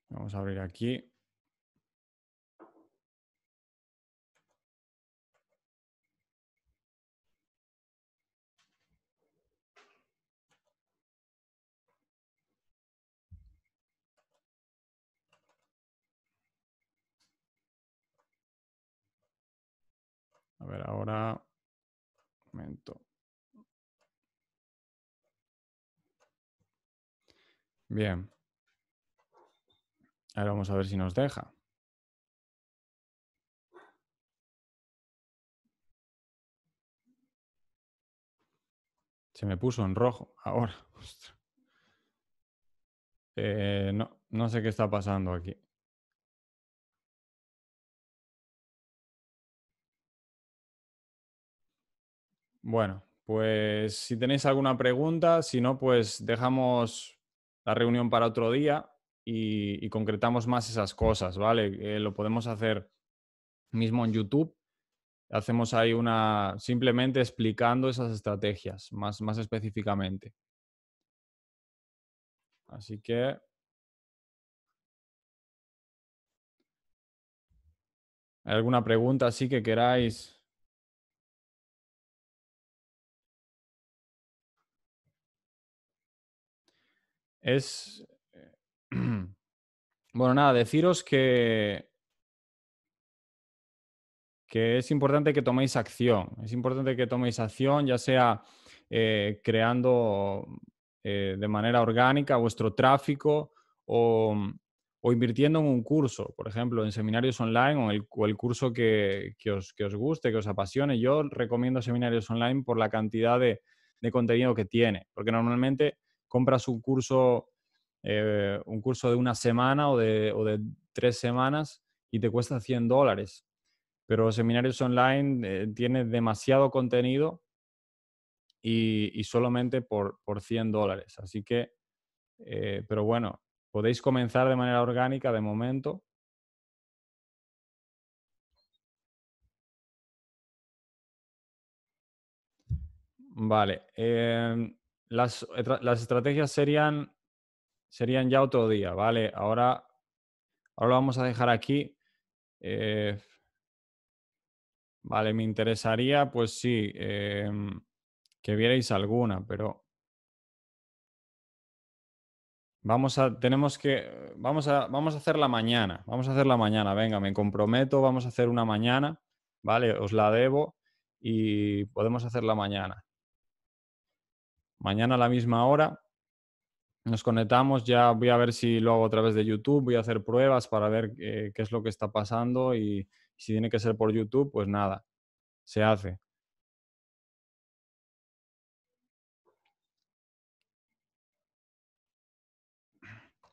Vamos a abrir aquí. A ver, ahora. momento. Bien. Ahora vamos a ver si nos deja. Se me puso en rojo ahora. Eh, no, no sé qué está pasando aquí. Bueno, pues si tenéis alguna pregunta, si no, pues dejamos la reunión para otro día y, concretamos más esas cosas, ¿vale? Eh, lo podemos hacer mismo en YouTube. Hacemos ahí una, simplemente explicando esas estrategias más, más específicamente. Así que... ¿Hay alguna pregunta así que queráis? Es... Eh, bueno, nada, deciros que... es importante que toméis acción. Es importante que toméis acción, ya sea eh, creando eh, de manera orgánica vuestro tráfico mm, o, invirtiendo en un curso, por ejemplo, en seminarios online o el, curso que, que, os, guste, que os apasione. Yo recomiendo seminarios online por la cantidad de, de contenido que tiene, porque normalmente compras un curso, eh, un curso de una semana o de, tres semanas y te cuesta 100 dólares. Pero seminarios online eh, tiene demasiado contenido y, solamente por, 100 dólares. Así que, eh, pero bueno, podéis comenzar de manera orgánica de momento. Vale. Em, las, estrategias serían, serían ya otro día, ¿vale? Ahora, ahora lo vamos a dejar aquí. Eh, vale, me interesaría, pues sí, em, que vierais alguna, pero Vamos a, tenemos que, vamos a, vamos a la mañana, vamos a la mañana, venga, me comprometo, vamos a hacer una mañana, ¿vale? Os la debo y podemos hacer la mañana. Mañana a la misma hora nos conectamos, ya voy a ver si lo hago a través de YouTube, voy a hacer pruebas para ver eh, qué es lo que está pasando y si tiene que ser por YouTube, pues nada, se hace.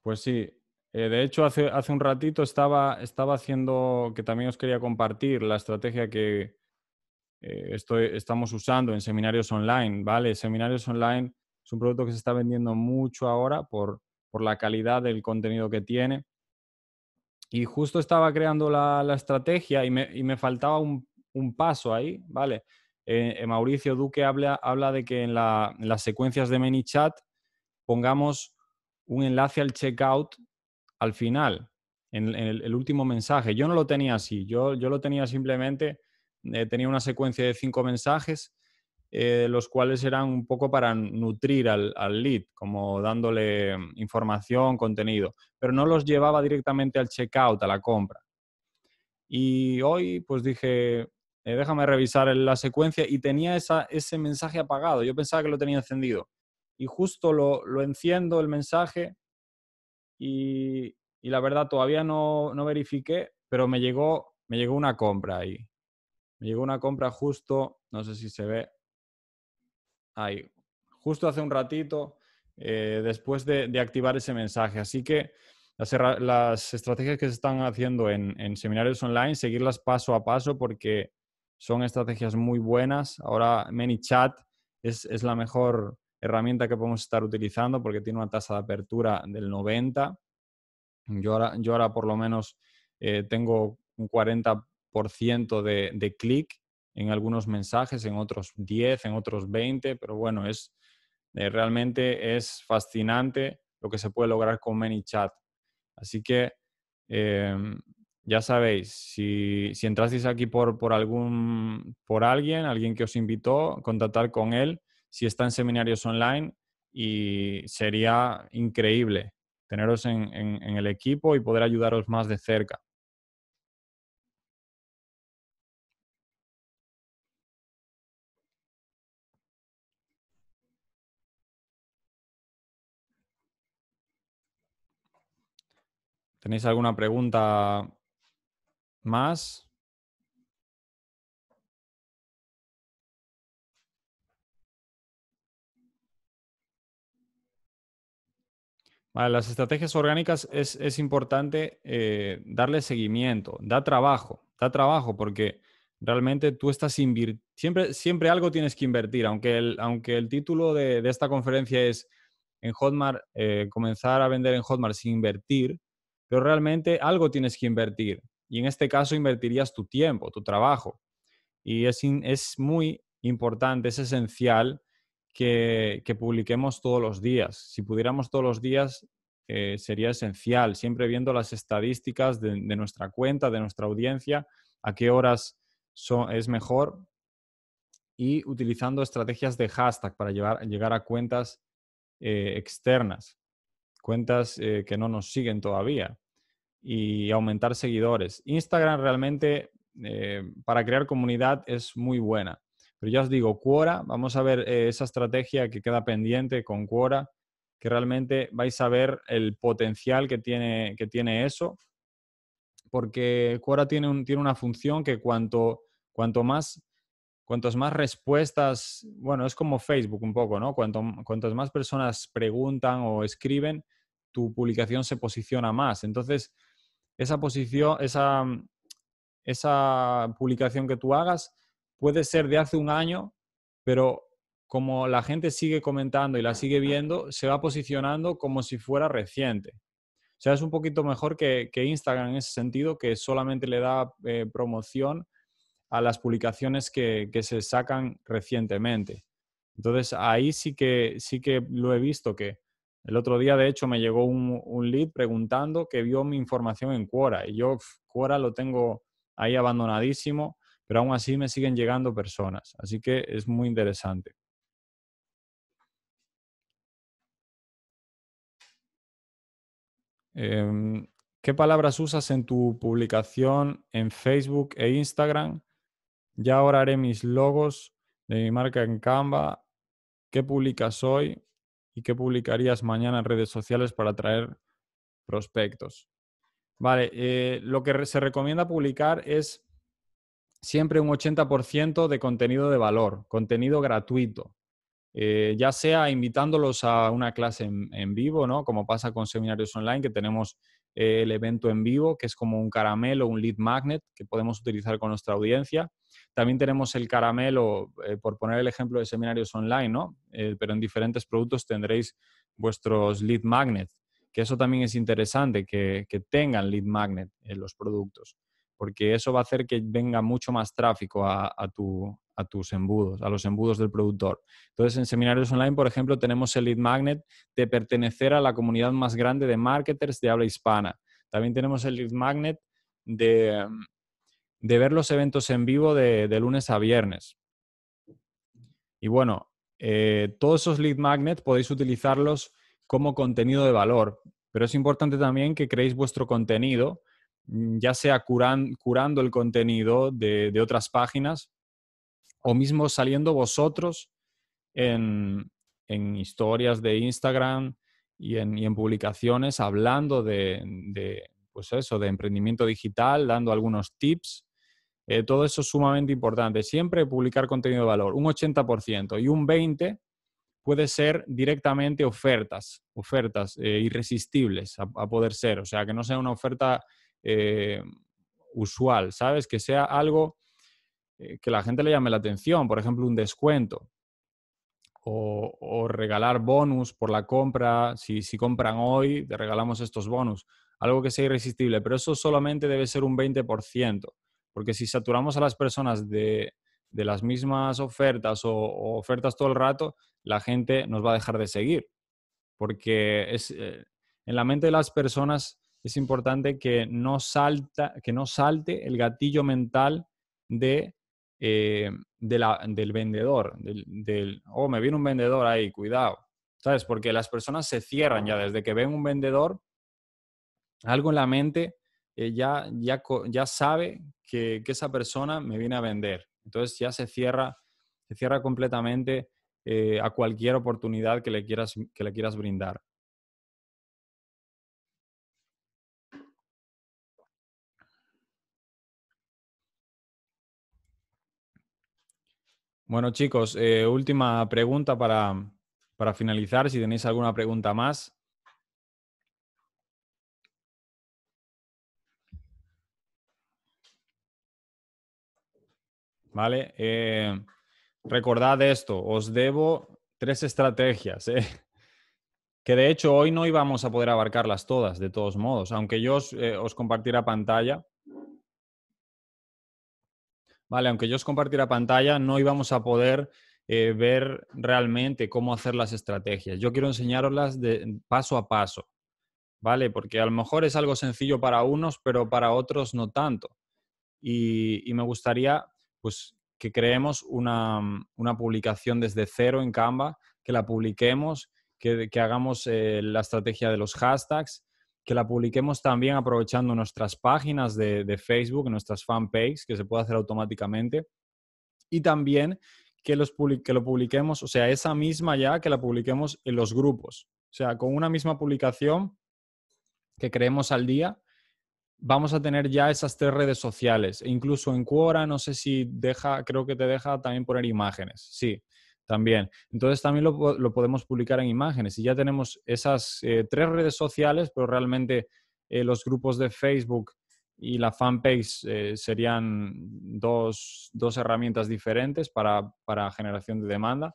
Pues sí, eh, de hecho hace, hace un ratito estaba, estaba haciendo, que también os quería compartir la estrategia que, eh, esto estamos usando en seminarios online, ¿vale? Seminarios online es un producto que se está vendiendo mucho ahora por, la calidad del contenido que tiene. Y justo estaba creando la, estrategia y me, faltaba un, paso ahí, ¿vale? Eh, eh, Mauricio Duque habla, de que en, las secuencias de ManyChat pongamos un enlace al checkout al final, en, el, último mensaje. Yo no lo tenía así, yo lo tenía simplemente eh, tenía una secuencia de cinco mensajes, eh, los cuales eran un poco para nutrir al, lead, como dándole mm, información, contenido, pero no los llevaba directamente al checkout, a la compra. Y hoy pues dije, eh, déjame revisar la secuencia y tenía esa, ese mensaje apagado, yo pensaba que lo tenía encendido. Y justo lo, enciendo el mensaje y, la verdad todavía no, no verifiqué, pero me llegó, me llegó una compra ahí me llegó una compra justo, no sé si se ve, ahí, justo hace un ratito, eh, después de, activar ese mensaje. Así que las, estrategias que se están haciendo en, seminarios online, seguirlas paso a paso porque son estrategias muy buenas. Ahora ManyChat es, es la mejor herramienta que podemos estar utilizando porque tiene una tasa de apertura del 90. Yo ahora, yo ahora por lo menos eh, tengo un 40 de, de clic en algunos mensajes, en otros 10, en otros 20, pero bueno, es eh, realmente es fascinante lo que se puede lograr con ManyChat. Así que em, ya sabéis, si, entrasteis aquí por, algún, por alguien, alguien que os invitó, contactar con él si está en seminarios online y sería increíble teneros en el equipo y poder ayudaros más de cerca. ¿Tenéis alguna pregunta más? las estrategias orgánicas es, importante eh, darle seguimiento, da trabajo, da trabajo porque realmente tú estás invirtiendo, siempre, siempre algo tienes que invertir, aunque el, aunque el título de, esta conferencia es en Hotmart, eh, comenzar a vender en Hotmart sin invertir, pero realmente algo tienes que invertir. Y en este caso invertirías tu tiempo, tu trabajo. Y es, muy importante, es esencial que, que, publiquemos todos los días. Si pudiéramos todos los días, eh, sería esencial, siempre viendo las estadísticas de, nuestra cuenta, de nuestra audiencia, a qué horas es mejor y utilizando estrategias de hashtag para llegar a cuentas eh, externas cuentas eh, que no nos siguen todavía y aumentar seguidores. Instagram realmente eh, para crear comunidad es muy buena. Pero ya os digo, Quora, vamos a ver eh, esa estrategia que queda pendiente con Quora, que realmente vais a ver el potencial que tiene, que tiene eso, porque Quora tiene, un, tiene una función que cuanto, cuanto más cuantas más respuestas, bueno, es como Facebook un poco, ¿no? cuantas más personas preguntan o escriben, tu publicación se posiciona más. Entonces, esa posición, esa, publicación que tú hagas puede ser de hace un año, pero como la gente sigue comentando y la sigue viendo, se va posicionando como si fuera reciente. O sea, es un poquito mejor que, Instagram en ese sentido, que solamente le da eh, promoción a las publicaciones que, se sacan recientemente. Entonces, ahí sí que, sí que lo he visto que el otro día, de hecho, me llegó un, lead preguntando que vio mi información en Quora y yo Quora lo tengo ahí abandonadísimo, pero aún así me siguen llegando personas. Así que es muy interesante. Em, ¿Qué palabras usas en tu publicación en Facebook e Instagram? Ya ahora haré mis logos de mi marca en Canva. ¿Qué publicas hoy y qué publicarías mañana en redes sociales para atraer prospectos? Vale, eh, lo que se recomienda publicar es siempre un 80% de contenido de valor, contenido gratuito. Eh, ya sea invitándolos a una clase en, en, vivo, ¿no? Como pasa con seminarios online, que tenemos eh, el evento en vivo, que es como un caramelo, un lead magnet que podemos utilizar con nuestra audiencia. También tenemos el caramelo, eh, por poner el ejemplo de seminarios online, eh, pero en diferentes productos tendréis vuestros lead magnet, que eso también es interesante, que, que tengan lead magnet en los productos porque eso va a hacer que venga mucho más tráfico a, tus embudos, a los embudos del productor. Entonces, en seminarios online, por ejemplo, tenemos el lead magnet de pertenecer a la comunidad más grande de marketers de habla hispana. También tenemos el lead magnet de, ver los eventos en vivo de, lunes a viernes. Y bueno, eh, todos esos lead magnets podéis utilizarlos como contenido de valor, pero es importante también que creéis vuestro contenido Mm, ya sea curando el contenido de, otras páginas o mismo saliendo vosotros en, historias de Instagram y en, publicaciones hablando de, pues eso, de emprendimiento digital, dando algunos tips. Eh, todo eso es sumamente importante. Siempre publicar contenido de valor, un 80% y un 20% puede ser directamente ofertas, ofertas eh, irresistibles a, poder ser. O sea, que no sea una oferta eh, usual, ¿sabes? Que sea algo eh, que la gente le llame la atención, por ejemplo, un descuento o, regalar bonus por la compra, si, si, compran hoy, te regalamos estos bonus, algo que sea irresistible, pero eso solamente debe ser un 20%, porque si saturamos a las personas de, las mismas ofertas o, ofertas todo el rato, la gente nos va a dejar de seguir, porque es... Eh, en la mente de las personas es importante que no, salta, que no salte el gatillo mental de, eh, del vendedor, del, oh, me viene un vendedor ahí, cuidado. ¿Sabes? Porque las personas se cierran ya desde que ven un vendedor, algo en la mente eh, ya, ya, ya sabe que, que, esa persona me viene a vender. Entonces ya se cierra, se cierra completamente eh, a cualquier oportunidad que le, quieras, que le quieras brindar. Bueno, chicos, eh, última pregunta para, finalizar. Si tenéis alguna pregunta más. ¿Vale? Eh, recordad esto, os debo tres estrategias, eh, que de hecho hoy no íbamos a poder abarcarlas todas, de todos modos, aunque yo os, compartiré os pantalla, vale, aunque yo os compartiera pantalla, no íbamos a poder eh, ver realmente cómo hacer las estrategias. Yo quiero enseñaroslas de paso a paso, ¿vale? Porque a lo mejor es algo sencillo para unos, pero para otros no tanto. Y, me gustaría, pues, que creemos una, publicación desde cero en Canva, que la publiquemos, que, hagamos eh, la estrategia de los hashtags, que la publiquemos también aprovechando nuestras páginas de, Facebook, nuestras fanpages, que se puede hacer automáticamente. Y también que, los, que lo publiquemos, o sea, esa misma ya que la publiquemos en los grupos. O sea, con una misma publicación que creemos al día, vamos a tener ya esas tres redes sociales. E incluso en Quora, no sé si deja, creo que te deja también poner imágenes. Sí también. Entonces también lo, podemos publicar en imágenes y ya tenemos esas eh, tres redes sociales, pero realmente eh, los grupos de Facebook y la fanpage eh, serían dos, herramientas diferentes para, generación de demanda.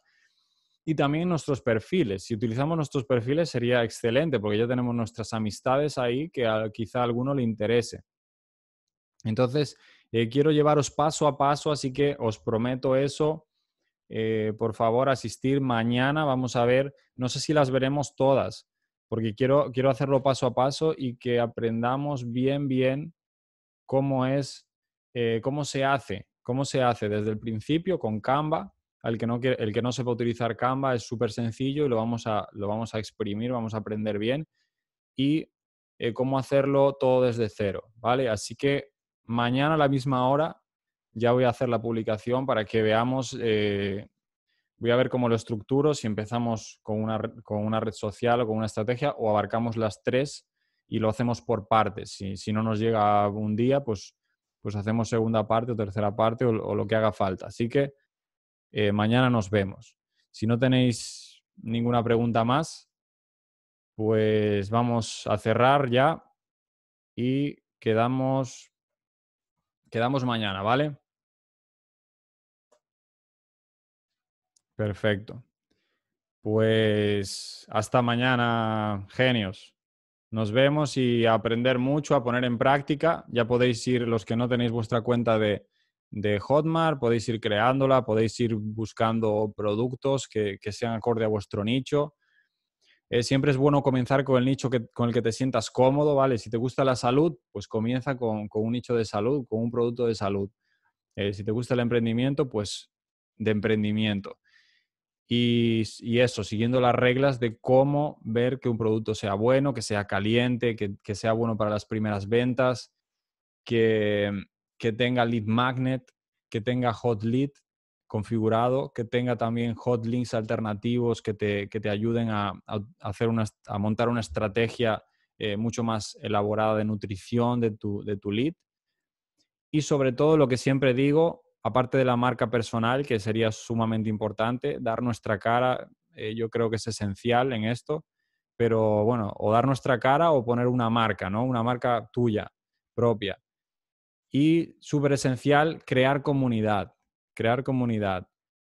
Y también nuestros perfiles. Si utilizamos nuestros perfiles sería excelente porque ya tenemos nuestras amistades ahí que quizá a alguno le interese. Entonces, quiero llevaros paso a paso, así que os prometo eso eh, por favor, asistir mañana. Vamos a ver, no sé si las veremos todas, porque quiero, quiero hacerlo paso a paso y que aprendamos bien, bien cómo es, eh, cómo se hace, cómo se hace desde el principio con Canva. El que, no, el que no sepa utilizar Canva es súper sencillo y lo vamos, a, lo vamos a exprimir, vamos a aprender bien. Y eh, cómo hacerlo todo desde cero, ¿vale? Así que mañana a la misma hora ya voy a hacer la publicación para que veamos, eh, voy a ver cómo lo estructuro, si empezamos con una, con una red social o con una estrategia o abarcamos las tres y lo hacemos por partes. Si, si no nos llega un día, pues, pues hacemos segunda parte o tercera parte o, lo que haga falta. Así que eh, mañana nos vemos. Si no tenéis ninguna pregunta más, pues vamos a cerrar ya y quedamos, quedamos mañana, ¿vale? Perfecto. Pues hasta mañana, genios. Nos vemos y aprender mucho, a poner en práctica. Ya podéis ir, los que no tenéis vuestra cuenta de, Hotmart, podéis ir creándola, podéis ir buscando productos que, sean acorde a vuestro nicho. Eh, siempre es bueno comenzar con el nicho que, con el que te sientas cómodo, ¿vale? Si te gusta la salud, pues comienza con, un nicho de salud, con un producto de salud. Eh, si te gusta el emprendimiento, pues de emprendimiento. Y, eso, siguiendo las reglas de cómo ver que un producto sea bueno, que sea caliente, que, sea bueno para las primeras ventas, mm, que, tenga lead magnet, que tenga hot lead configurado, que tenga también hot links alternativos que te, ayuden a, hacer a montar una estrategia eh, mucho más elaborada de nutrición de tu, de tu lead. Y sobre todo lo que siempre digo, aparte de la marca personal, que sería sumamente importante, dar nuestra cara, eh, yo creo que es esencial en esto, pero bueno, o dar nuestra cara o poner una marca, ¿no? Una marca tuya, propia. Y súper esencial, crear comunidad, crear comunidad.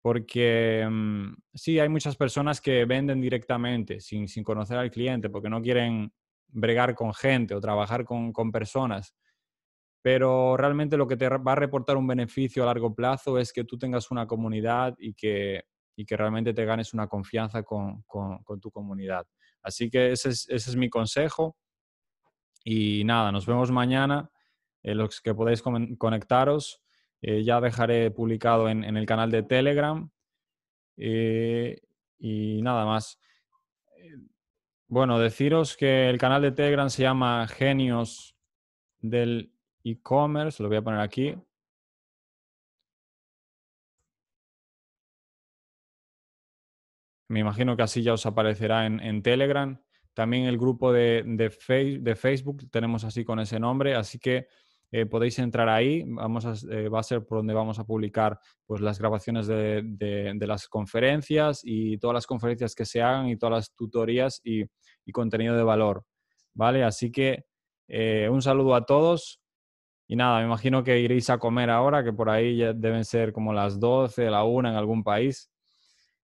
Porque mm, sí, hay muchas personas que venden directamente sin, conocer al cliente porque no quieren bregar con gente o trabajar con personas pero realmente lo que te va a reportar un beneficio a largo plazo es que tú tengas una comunidad y que, que realmente te ganes una confianza con, tu comunidad. Así que ese es, mi consejo. Y nada, nos vemos mañana. Eh, los que podéis conectaros, eh, ya dejaré publicado en, el canal de Telegram. Eh, y nada más. Bueno, deciros que el canal de Telegram se llama Genios del e-commerce, lo voy a poner aquí. Me imagino que así ya os aparecerá en, Telegram. También el grupo de, de, Facebook tenemos así con ese nombre, así que eh, podéis entrar ahí. Vamos a, eh, va a ser por donde vamos a publicar pues, las grabaciones de, las conferencias y todas las conferencias que se hagan y todas las tutorías y, contenido de valor. ¿Vale? Así que eh, un saludo a todos. Y nada, me imagino que iréis a comer ahora, que por ahí ya deben ser como las 12, la 1 en algún país.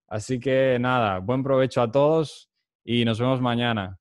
Así que nada, buen provecho a todos y nos vemos mañana.